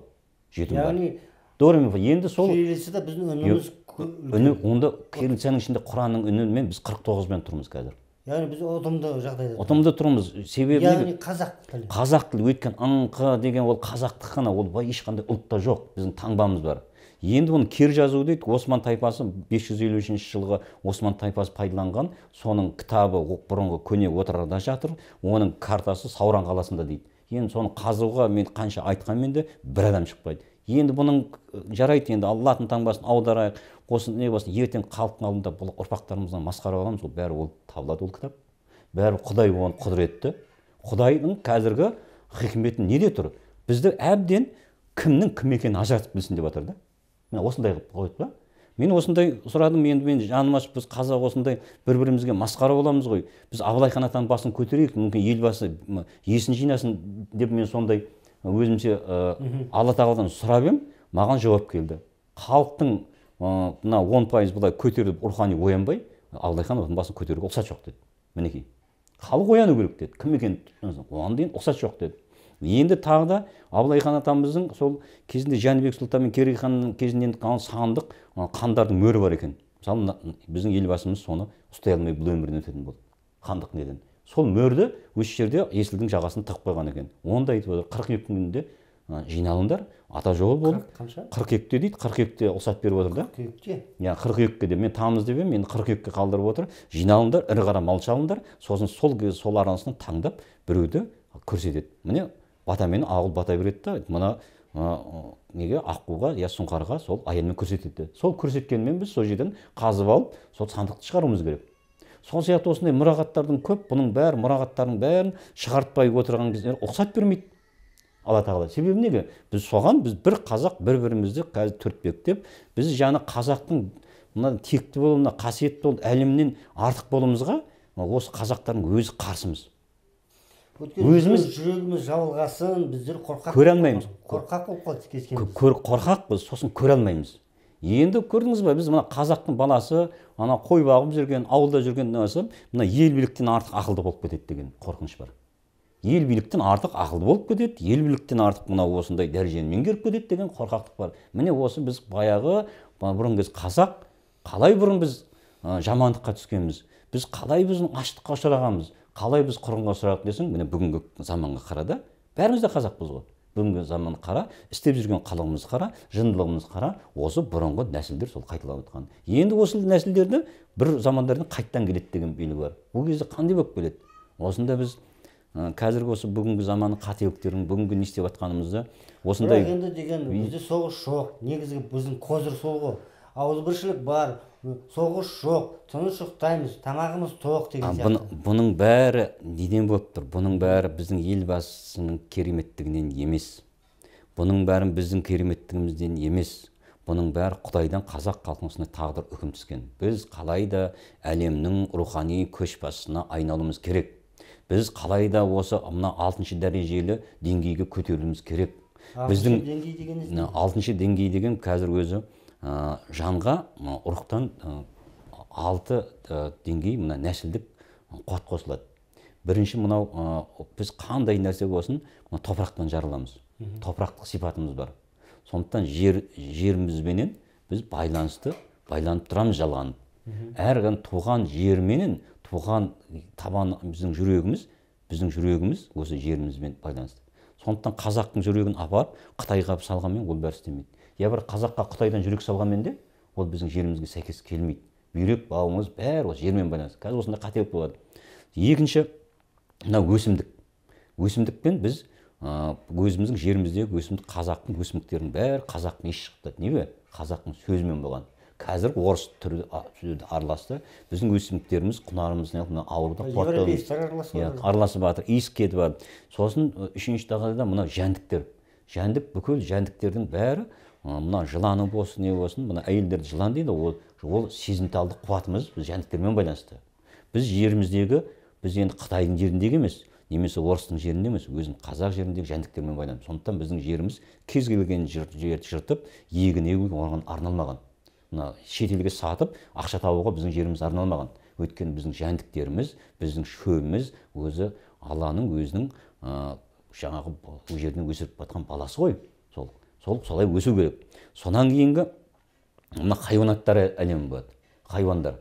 жетім бар яғни до ре ми фа енді сол үні онда кирилцаның ішінде құранның үнімен біз қырық тоғызбен тұрмыз қазір яғни біз ұтымды жағдайда ұтымды тұрмыз себебі яғни қазақ тілі қазақ тілі өйткені ыңқы деген ол қазақтық қана ол былай ешқандай ұлтта жоқ біздің таңбамыз бар енді оны кер жазу дейді осман тайпасы 553 жылғы осман тайпасы пайдаланған соның кітабы бұрынғы көне отырарда жатыр оның картасы сауран қаласында дейді енді соны қазуға мен қанша айтқанмен де бір адам шықпайды енді бұның жарайды енді Аллатын таңбасын аударайық қосын не болсын ертең халықтың алдында бұл ұрпақтарымыздан масқара боламыз ол бәрі ол табылады ол кітап бәрі құдай оған құдіретті құдайдың қазіргі хикметі неде тұр бізді әбден кімнің кім екенін ажыратып білсін деп жатыр да міне осындай қылып қойды мен осындай сұрадым енді мен жаным ашып біз қазақ осындай бір бірімізге масқара боламыз ғой біз абылайхан атаның басын көтерейік мүмкін елбасы есін жинасын деп мен сондай өзімше ә, алла тағаладан сұрап ем маған жауап келді халықтың мына он пайыз былай көтеріліп рухани оянбай абылайхан атаның басын көтеруге рұқсат жоқ деді мінекей халық ояну керек деді кім екенін оған дейін рұқсат жоқ деді енді тағы да абылай хан атамыздың сол кезінде жәнібек сұлтан мен керей ханның кезінен қалған сандық қандардың мөрі бар екен мысалы біздің елбасымыз соны ұстай алмай бұл өмірден өтетін болды хандық неден сол мөрді осы жерде есілдің жағасына тығып қойған екен оны да айтып отыр қырық күнінде жиналыңдар ата жолы болып қанша қырық дейді қырық рұқсат беріп отыр да қыркүйекте иә қырық екіге мен тамыз деп едім енді қырық қалдырып отыр жиналыңдар ірі қара мал шалыңдар сосын сол сол арасынан таңдап біреуді көрсетеді міне батамен ағыл бата береді да мына неге аққуға я иә, сұңқарға сол аянмен көрсетеді сол көрсеткенмен біз сол жерден қазып алып сол сандықты шығаруымыз керек сол сияқты осындай мұрағаттардың көп бұның бәрі мұрағаттардың бәрін шығартпай отырған кезде рұқсат бермейді алла тағала себебі неге біз соған біз бір қазақ бір бірімізді қазір түртпектеп біз жаңа қазақтың мына текті болуына қасиетті болып әлемнен артық болуымызға осы қазақтардың өзі қарсымыз өзіміз жүрегіміз жабылғасын біздер қорқақ көре алмаймыз қорқақ болып қалды кез қорқақпыз сосын көре алмаймыз енді көрдіңіз ба біз мына қазақтың баласы ана қой бағып жүрген ауылда жүрген нәрсе мына ел биліктен артық ақылды болып кетеді деген қорқыныш бар ел биліктен артық ақылды болып кетеді ел биліктен артық мынау осындай дәрежені меңгеріп кетеді деген қорқақтық бар міне осы біз баяғы бұрын біз қазақ қалай бұрын біз жамандыққа түскенбіз біз қалай біздің аштыққа ұшырағанбыз қалай біз құрынға ұшырадық десең міне бүгінгі заманға қара да бәріміз де қазақпыз ғой бүгінгі заман қара істеп жүрген қалауымыз қара жындылығымыз қара осы бұрынғы нәсілдер сол қайталап отқан енді осы нәсілдерді бір замандардан қайттан келеді деген белгі бар ол кезде қандай болып келеді осында біз қазіргі осы бүгінгі заманның қателіктерін бүгінгі не істеп жатқанымызды осындай енді деген бізде соғыс жоқ негізгі біздің козыр сол ғой ауызбіршілік бар соғыс жоқ тыныш ұйықтаймыз тамағымыз тоқ деген сияқты бұның бәрі неден болып тұр бұның бәрі біздің елбасының кереметтігінен емес бұның бәрін біздің кереметтігімізден емес бұның бәрі құдайдан қазақ халқына үстіне тағдыр үкім түскен біз қалай да әлемнің рухани көшбасшысына айналуымыз керек біз қалайда осы мына алтыншы дәрежелі деңгейге көтерілуіміз керек біздің деңгей деген алтыншы деңгей деген қазір өзі Э, жанға ұрықтан э, алты э, деңгей мына нәсілдік қуат қосылады бірінші мынау біз қандай нәрсе болсын мына топырақтан жарыламыз топырақтық сипатымыз бар сондықтан жер жерімізбенен біз байланысты байланып тұрамыз жалғанып әркім туған жерменен туған табан біздің жүрегіміз біздің жүрегіміз осы жерімізбен байланысты сондықтан қазақтың жүрегін апарып қытайға салғанмен ол бәрі істемейді я бір қазаққа қытайдан жүрек салғанмен де ол біздің жерімізге сәйкес келмейді бүйрек бауымыз бәрі осы жермен байланысты қазір осындай қателік болады екінші мына өсімдік өсімдікпен біз өзіміздің жеріміздегі өсімдік қазақтың өсімдіктерінің бәрі қазақтың иісі шықты неге қазақтың сөзімен болған қазір орыс түрі араласты біздің өсімдіктеріміз құнарымыз мына ауруды иә, араласып жатыр иіс кетіп жатыр сосын үшінші да мына жәндіктер жәндік бүкіл жәндіктердің бәрі мына жыланы болсын не болсын мына әйелдерді жылан дейді ол ол сезімталдық қуатымыз біз жәндіктермен байланысты біз жеріміздегі біз енді қытайдың жеріндегі емес немесе орыстың жерінде емес өзінің қазақ жеріндегі жәндіктермен байланысты сондықтан біздің жеріміз кез келген жерді жыртып егін егуге оған арналмаған мына шетелге сатып ақша табуға біздің жеріміз арналмаған өйткені біздің жәндіктеріміз біздің шөбіміз өзі алланың өзінің жаңағы ол жерден өсіріп жатқан баласы ғой сол солай өсу керек содан кейінгі мына хайуанаттар әлемі болады хайуандар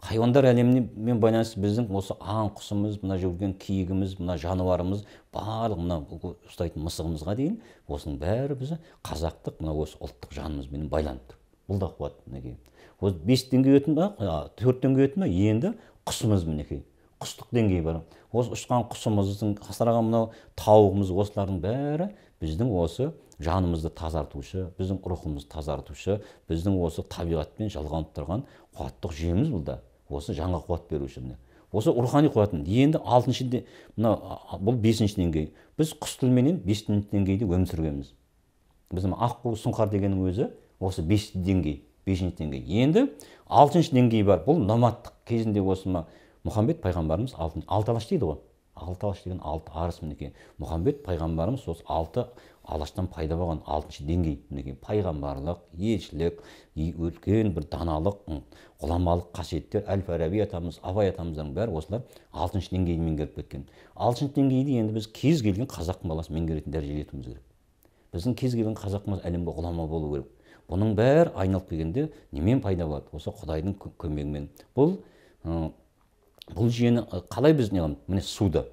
хайуандар әлемімен байланысты біздің осы аң құсымыз мына жүрген киігіміз мына жануарымыз барлық мына ұстайтын мысығымызға дейін осының бәрі біз қазақтық мына осы ұлттық жанымызбен байланып тұр бұл да қуат мінекей осы бес деңгей ба төрт деңгей өтті ма енді құсымыз мінекей құстық деңгей бар осы ұшқан құсымыздың асыраған мынау тауығымыз осылардың бәрі біздің осы жанымызды тазартушы біздің рухымызды тазартушы біздің осы табиғатпен жалғанып тұрған қуаттық жүйеміз бұл да осы жанға қуат беруші міне осы рухани қуатын енді алтыншы мына бұл бесінші деңгей біз құс тілменен бесінші деңгейде өмір сүргенбіз біздің аққу сұңқар дегеннің өзі осы бес деңгей бесінші деңгей енді алтыншы деңгей бар бұл номадтық кезінде осы мына мұхаммед пайғамбарымыз алтын алты алаш дейді ғой алты алаш деген алты арыс мінекей мұхаммед пайғамбарымыз осы алты алаштан пайда болған алтыншы деңгей мінекей пайғамбарлық елшілік үлкен бір даналық ғұламалық қасиеттер әл фараби атамыз абай атамыздың бәрі осылар алтыншы деңгейді меңгеріп кеткен алтыншы деңгейді енді біз кез келген қазақтың баласы меңгеретін дәрежеге жетуіміз керек біздің кез келген қазақымыз әлемге ғұлама болу керек бұның бәрі айналып келгенде немен пайда болады осы құдайдың көмегімен бұл бұл жүйені қалай біз неғыламыз міне суды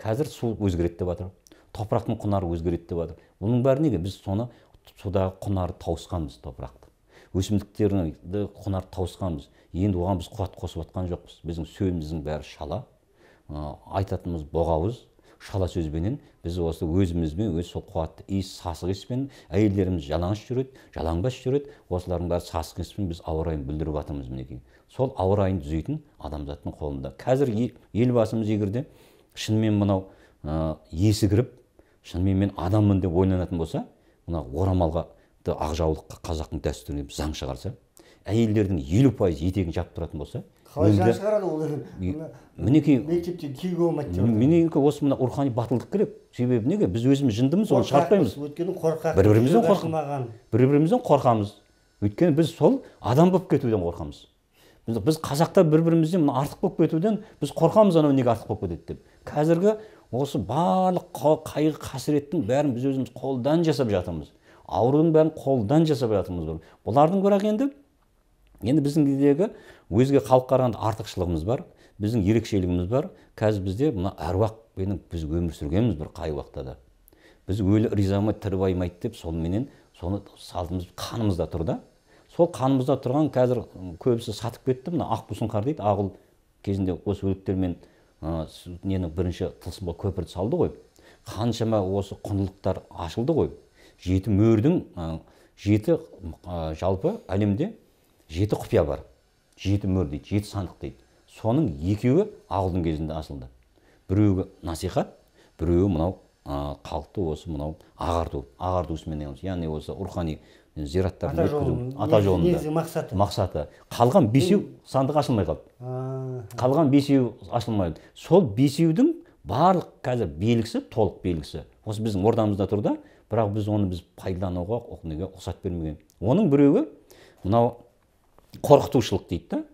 қазір су өзгереді деп жатыр топырақтың құнары өзгереді деп жатыр бұның бәрі неге біз соны судағы құнары тауысқанбыз топырақты өсімдіктерді құнары тауысқанбыз енді оған біз қуат қосып жатқан жоқпыз біздің сөзіміздің бәрі шала ә, айтатынымыз боғауыз шала сөзбенен біз осы өзімізбен өз сол қуатты иіс сасық иіспен әйелдеріміз жалаңаш жүреді жалаңбас жүреді осылардың бәрі сасық иіспен біз ауа райын бүлдіріп жатырмыз мінекей сол ауа райын түзейтін адамзаттың қолында қазір елбасымыз егерде шынымен мынау ә, есі кіріп шынымен мен адаммын деп ойланатын болса мына орамалға ақ жаулыққа қазақтың дәстүріне заң шығарса әйелдердің елу пайыз етегін жап тұратын болса қалай заң шығарады ол мінекей мектепте киюге болмайды деп мінекей осы мына рухани батылдық керек себебі неге біз өзіміз жындымыз оны шығартпаймыз өйткені қорқақ бір бірімізден қорқмаған бір бірімізден қорқамыз өйткені біз сол адам болып кетуден қорқамыз біз қазақтар бір бірімізден мына артық болып кетуден біз қорқамыз анау неге артық болып кетеді деп қазіргі осы барлық қайғы қасіреттің бәрін біз өзіміз қолдан жасап жатырмыз аурудың бәрін қолдан жасап жатырмыз бұлардың бірақ енді енді біздіңдегі өзге халыққа қарағанда артықшылығымыз бар біздің ерекшелігіміз бар қазір бізде мына әруақпенен біз өмір сүргенбіз бір қай уақытта да біз өлі алмайды тірі баймайды деп соныменен соны салтымыз қанымызда тұр да сол қанымызда тұрған қазір көбісі сатып кетті мына бұсын дейді ағыл кезінде осы өліктермен нені бірінші тылсымға көпірді салды ғой қаншама осы құндылықтар ашылды ғой жеті мөрдің жеті жалпы әлемде жеті құпия бар жеті мөр дейді жеті сандық дейді соның екеуі ағылдың кезінде ашылды біреуі насихат біреуі мынау халықты осы мынау ағарту ағарту ісімен яғни осы рухани зираттарын өткізу ата жолында мақсаты мақсаты қалған бесеу сандық ашылмай қалды қалған бесеу ашылмай сол бесеудің барлық қазір белгісі толық белгісі осы біздің ордамызда тұр да бірақ біз оны біз пайдалануға неге рұқсат бермеген оның біреуі мынау қорқытушылық дейді да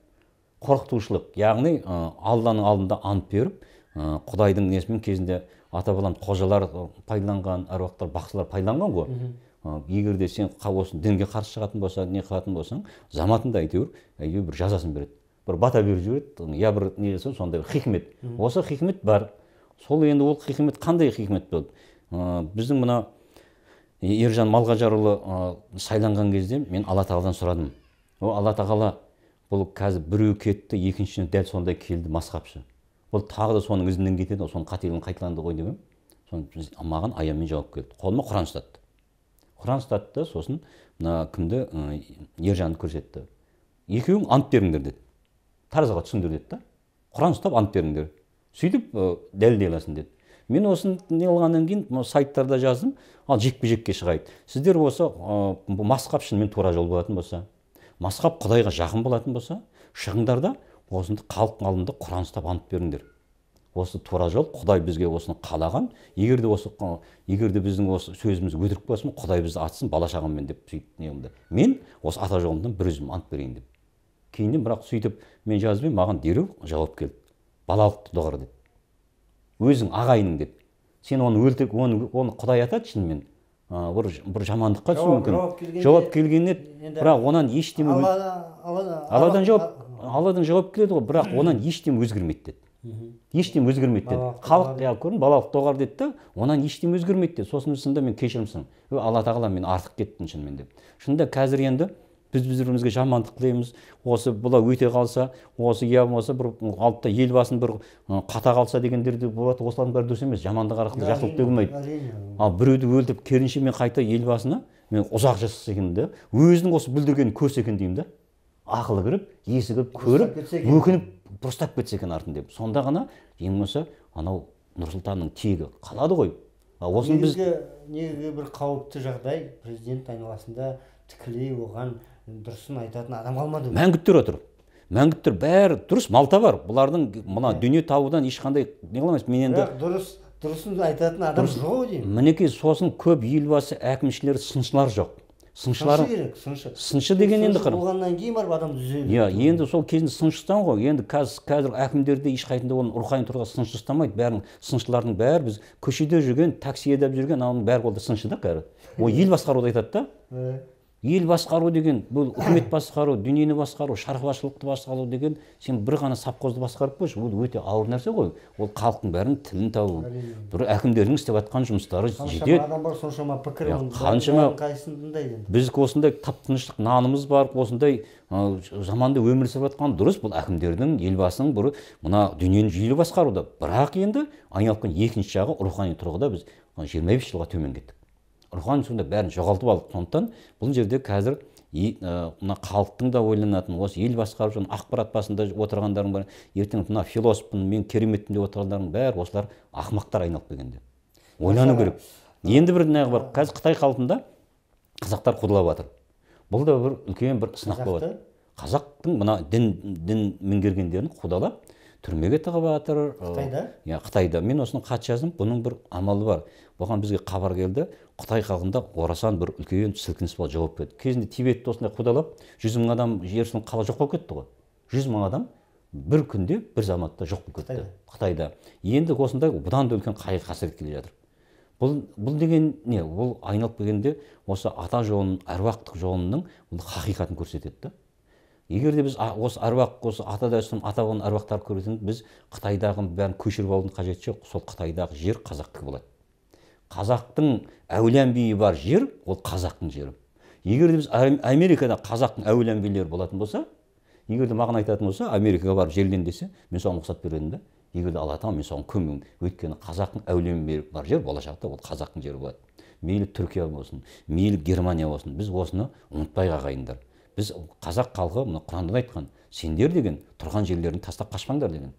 қорқытушылық яғни ә, алланың алдында ант беріп құдайдың несімен кезінде ата бабаларымыз қожалар пайдаланған әруақтар бақсылар пайдаланған ғой егер де сен осы дінге қарсы шығатын болсаң не қылатын болсаң заматында әйтеуір әйтеуір бір жазасын береді бір бата беріп жібереді я бір не жасау сондай бір хикмет осы хикмет бар сол енді ол хикмет қандай хикмет болды біздің мына ержан малғажарұлы сайланған кезде мен алла тағаладан сұрадым о алла тағала бұл қазір біреу кетті екіншісі дәл сондай келді масқапшы бұл тағы да соның ізінен кетеді соның қателігін қайталанды ғой деп едім соны маған аянмен жауап келді қолыма құран ұстатты құран ұстатты сосын мына кімді ә, ержанды көрсетті екеуің ант беріңдер деді таразыға түсіңдер деді да құран ұстап ант беріңдер сөйтіп ә, дәлелдей аласың деді мен осыны қылғаннан кейін сайттарда жаздым ал жекпе жекке шығайық сіздер осы ә, масқап шынымен тура жол болатын болса масқап құдайға жақын болатын болса шығыңдар да осынды халық алдында құран ұстап ант беріңдер осы тура жол құдай бізге осыны қалаған егер де осы егер де біздің осы сөзіміз өтірік болсын құдай бізді атсын бала шағаммен деп сөйтіп неғымды мен осы ата жолымнан бір өзім ант берейін деп кейіннен бірақ сөйтіп мен жазбай маған дереу жауап келді балалықты доғар деп өзің ағайының деп сен оны өлтір оны, оны құдай атады шынымен бір, бір жамандыққа түсуі мүмкін жауап келгенде бірақ онан ештеме алладан жауап алладан жауап келеді ғой бірақ онан ештеме өзгермейді деді ештеңе өзгермейді деді халық иә көрдің балалық доғар деді да онан ештеңе өзгермейді деді сосын шынында мен кешірім сұраймын алла тағала мен артық кеттім шынымен деп шынында қазір енді біз бір бірімізге жамандық тілейміз осы бұлар өте қалса осы иә болмаса бір алдыда елбасын бір қата қалса дегендер де болады осылардың бәрі дұрыс емес жамандық арқылы жақсылық болмайды ал біреуді өлтіріп керісінше мен қайта елбасына мен ұзақ жасаса екен да өзінің осы бүлдіргенін көрсе екен деймін да ақылы кіріп есі кіріп көріп өкініп дұрыстап кетсе екен артын деп сонда ғана ең болмаса анау нұрсұлтанның тегі қалады ғой а осыны біз негізгі бір қауіпті жағдай президент айналасында тікелей оған дұрысын айтатын адам қалмады мәңгіп тұр отыр бәрі дұрыс малта бар бұлардың мына дүние табудан ешқандай не қыла мен енді дұрыс дұрысын айтатын адам жоқ деймін мінекей сосын көп елбасы әкімшілер сыншылар жоқ сыншылар сыншы керек сыншы сыншы деген енді қыр болғаннан кейін барып адам түзеледі иә енді сол кезінде ұстаған ғой енді қазір қазір әкімдерде ешқайсында оны рухани тұрғыда сыншы ұстамайды бәрін сыншылардың бәрі біз көшеде жүрген такси айдап жүрген ананың бәрі қолда сыншы да қазір ол ел басқаруды айтады да ел басқару деген бұл үкімет басқару дүниені басқару шаруашылықты басқару деген сен бір ғана совхозды басқарып қойшы ол өте ауыр нәрсе ғой ол халықтың бәрінің тілін табу бір әкімдердің істеп жатқан жұмыстары жетеді адам бар соншама пікір қаншама біз осындай тап тыныштық нанымыз бар осындай заманда өмір сүріп жатқан дұрыс бұл әкімдердің елбасының бір мына дүниені жүйелі басқаруда бірақ енді айналып екінші жағы рухани тұрғыда біз жиырма бес жылға төмен кеттік ұрған сонда бәрін жоғалтып алдық сондықтан бұл жерде қазір мына халықтың да ойланатын осы ел басқарып жүрген ақпарат басында отырғандардың бәрі ертең мына философпын мен кереметпін деп отырғандардың бәрі осылар ақымақтар айналып келгенде ойлану керек енді бір неғы бар қазір қытай халқында қазақтар қудалап жатыр бұл да бір үлкен бір сынақ болады қазақтың мына дін дін меңгергендерін қудалап түрмеге тығып жатыр қытайда иә қытайда мен осыны хат жаздым бұның бір амалы бар бұған бізге хабар келді қытай халқында орасан бір үлкен сілкініс болды жауап берді кезінде тибетті осындай қудалап жүз мың адам жер үстінен қала жоқ болып кетті ғой жүз мың адам бір күнде бір заматта жоқ болып кетті қытайда енді осындай бұдан да үлкен қайғы қасірет келе жатыр бұл бұл деген не ол айналып келгенде осы ата жолын әруақтық жолының бұл хақиқатын көрсетеді да егер де біз осы әруақ осы ата дәстүрін ата бабаның әруақтарды көретін біз қытайдағы бәрін көшіріп алудың қажеті жоқ сол қытайдағы жер қазақтікі болады қазақтың әулиян биі бар жер ол қазақтың жері егер де біз америкада қазақтың әулиян билері болатын болса егер де маған айтатын болса америкаға барып жерлен десе мен соған рұқсат берер едім да егер де тағала мен соған көнбеймін өйткені қазақтың әулиян биі бар жер болашақта ол қазақтың жері болады мейлі түркия болсын мейлі германия болсын біз осыны ұмытпайық ағайындар біз қазақ халқы мына құранда айтқан сендер деген тұрған жерлеріңді тастап қашпаңдар деген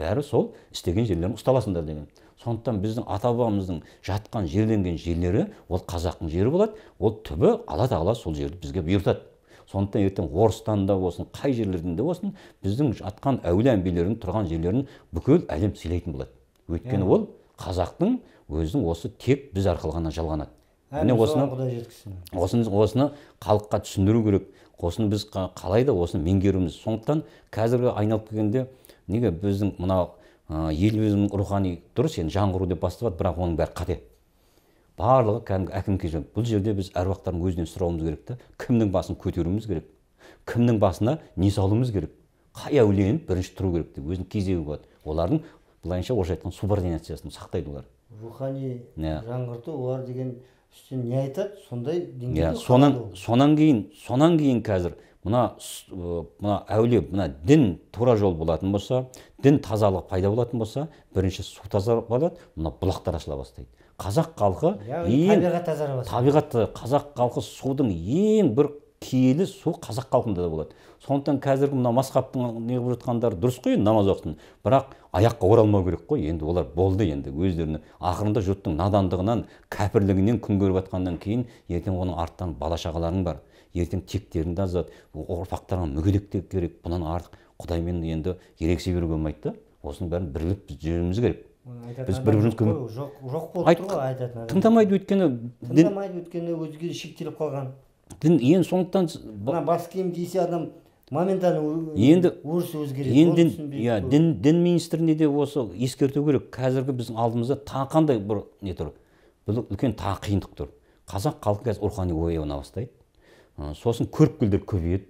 бәрі сол істеген жерлерің ұсталасыңдар деген сондықтан біздің ата бабамыздың жатқан жерленген жерлері ол қазақтың жері болады ол түбі алла тағала сол жерді бізге бұйыртады сондықтан ертең да болсын қай жерлерден де болсын біздің жатқан әулие әмбиелердің тұрған жерлерін бүкіл әлем сыйлайтын болады өйткені ол қазақтың өзінің осы тек біз арқылы ғана жалғанады міне осыны осыны осыны халыққа түсіндіру керек осыны біз қалай да осыны меңгеруіміз сондықтан қазіргі айналып келгенде неге біздің мына ә, рухани дұрыс енді жаңғыру деп бастап бірақ оның бәрі қате барлығы кәдімгі әкімге бұл жерде біз әруақтардың өзінен сұрауымыз керек та кімнің басын көтеруіміз керек кімнің басына не салуымыз керек қай әулиені бірінші тұру керек деп өзінің кезегі болады олардың былайынша орысша айтқанда субординациясын сақтайды олар рухани иә. жаңғырту олар деген үстінен не айтады сондай деңгейде yeah, иә, сонан сонан кейін сонан кейін қазір мына э, мына әулие мына дін тура жол болатын болса дін тазалық пайда болатын болса бірінші су таза болады мына бұлақтар ашыла бастайды қазақ халқы ең табиғат тазара бастайды қазақ халқы судың ең бір киелі су қазақ халқында да болады сондықтан қазіргі мына масхабтың не қылып жатқандары дұрыс қой енді намаз оқысын бірақ аяққа оралмау керек қой енді олар болды енді өздеріне ақырында жұрттың надандығынан кәпірлігінен күн көріп жатқаннан кейін ертең оның арттан бала шағаларың бар ертең тектерін де азады ұрпақтарға мүгедектік керек бұдан артық құдаймен енді ерекше беруге болмайды да осының бәрін біріліп жүруіміз керек біз бір біріміз жоқ жоқ болып тұр ғой айтатын тыңдамайды өйткені тыңдамайды өйткені өзге шектеліп қалған дін енді сондықтан мына бас киім кисе адам моментально енді өрісі өзгереді енді иә дін дін министріне де осы ескерту керек қазіргі біздің алдымызда тағы қандай бір не тұр бұл үлкен тағы қиындық тұр қазақ халқы қазір рухани ояна бастайды сосын көріпкелдер көбейеді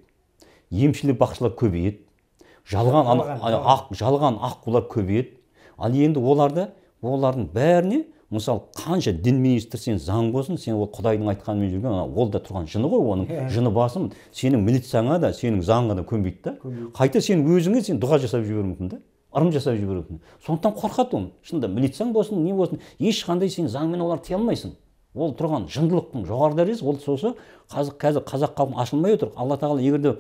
емшілер бақшылар көбейеді жалған ақ, жалған аққулар көбейеді ал енді оларды олардың бәріне мысалы қанша дін министрі сен заң болсын сен ол құдайдың айтқанымен жүрген ол да тұрған жыны ғой оның иә, иә. жыны басым сенің милицияңа да сенің заңға да көнбейді да қайта сен өзіңе сен дұға жасап жіберуі мүмкін да ырым жасап жіберуі мүмкін сондықтан қорқады оны шынында милицияң болсын не болсын ешқандай сен заңмен оларды тия алмайсың ол тұрған жындылықтың жоғары дәрежесі ол сосы қазір қазір қазақ халқы ашылмай отыр алла тағала егерде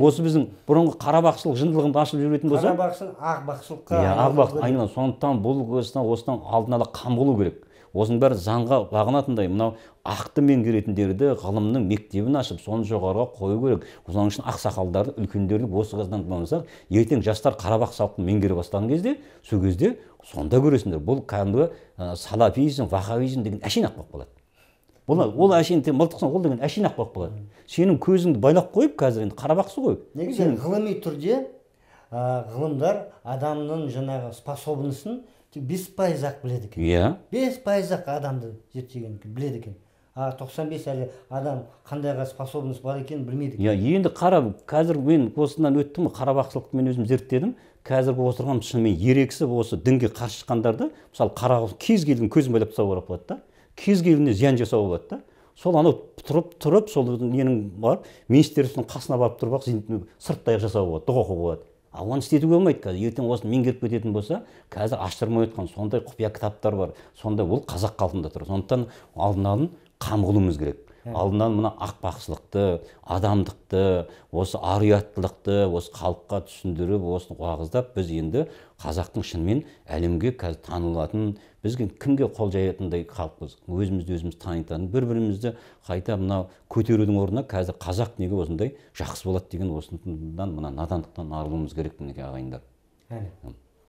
осы біздің бұрынғы қарабақшылық жындылығымызды ашып жіберетін болса қарабақшылық ақбақшылыққа иә ақбақ сондықтан бұл осыдан алдын ала қан болу керек осының бәрі заңға бағынатындай мынау ақты меңгеретіндерді ғылымның мектебін ашып соны жоғарыға қою керек соның үшін ақсақалдарды үлкендерді осыдан болмаса ертең жастар қарабақ салтын меңгере бастаған кезде сол кезде сонда көресіңдер бұл кәдімгі салафизм вахабизм деген әшейін болып болады бұны ол әшейін сен мылтық ол деген әшейін ақпарат болады сенің көзіңді байлап қойып қазір енді қарабақсың ғой негізі сен... ғылыми түрде ә, ғылымдар адамның жаңағы способностін тек бес пайыз ақ біледі екен иә бес пайыз ақ адамды зерттеген біледі екен а тоқсан бес әлі адам қандайға способность бар екенін білмейді иә енді қара қазір мен осыдан өттім қарабақсылықты мен өзім зерттедім қазіргі отырған шынымен ерегісіп осы дінге қарсы шыққандарды мысалы қара кез келген көзін байлап тастауға болады да кез келгеніне зиян жасауға болады да сол анау тұрып тұрып сол ненің барып министерствоның қасына барып тұрып ақ сырттай жасауға болады дұға болады ал оны істетуге болмайды қазір ертең осыны меңгеріп кететін болса қазір аштырмай отқан сондай құпия кітаптар бар сонда ол қазақ халқында тұр сондықтан алдын алын қылуымыз керек алдынан мына ақпақсылықты адамдықты осы ар ұяттылықты осы халыққа түсіндіріп осыны уағыздап біз енді қазақтың шынымен әлемге қазір танылатын бізге кімге қол жаятындай халықпыз өзімізді өзіміз танитын бір бірімізді қайта мынау көтерудің орнына қазір қазақ неге осындай жақсы болады деген осыдан мына надандықтан арылуымыз керек мінекей ағайындар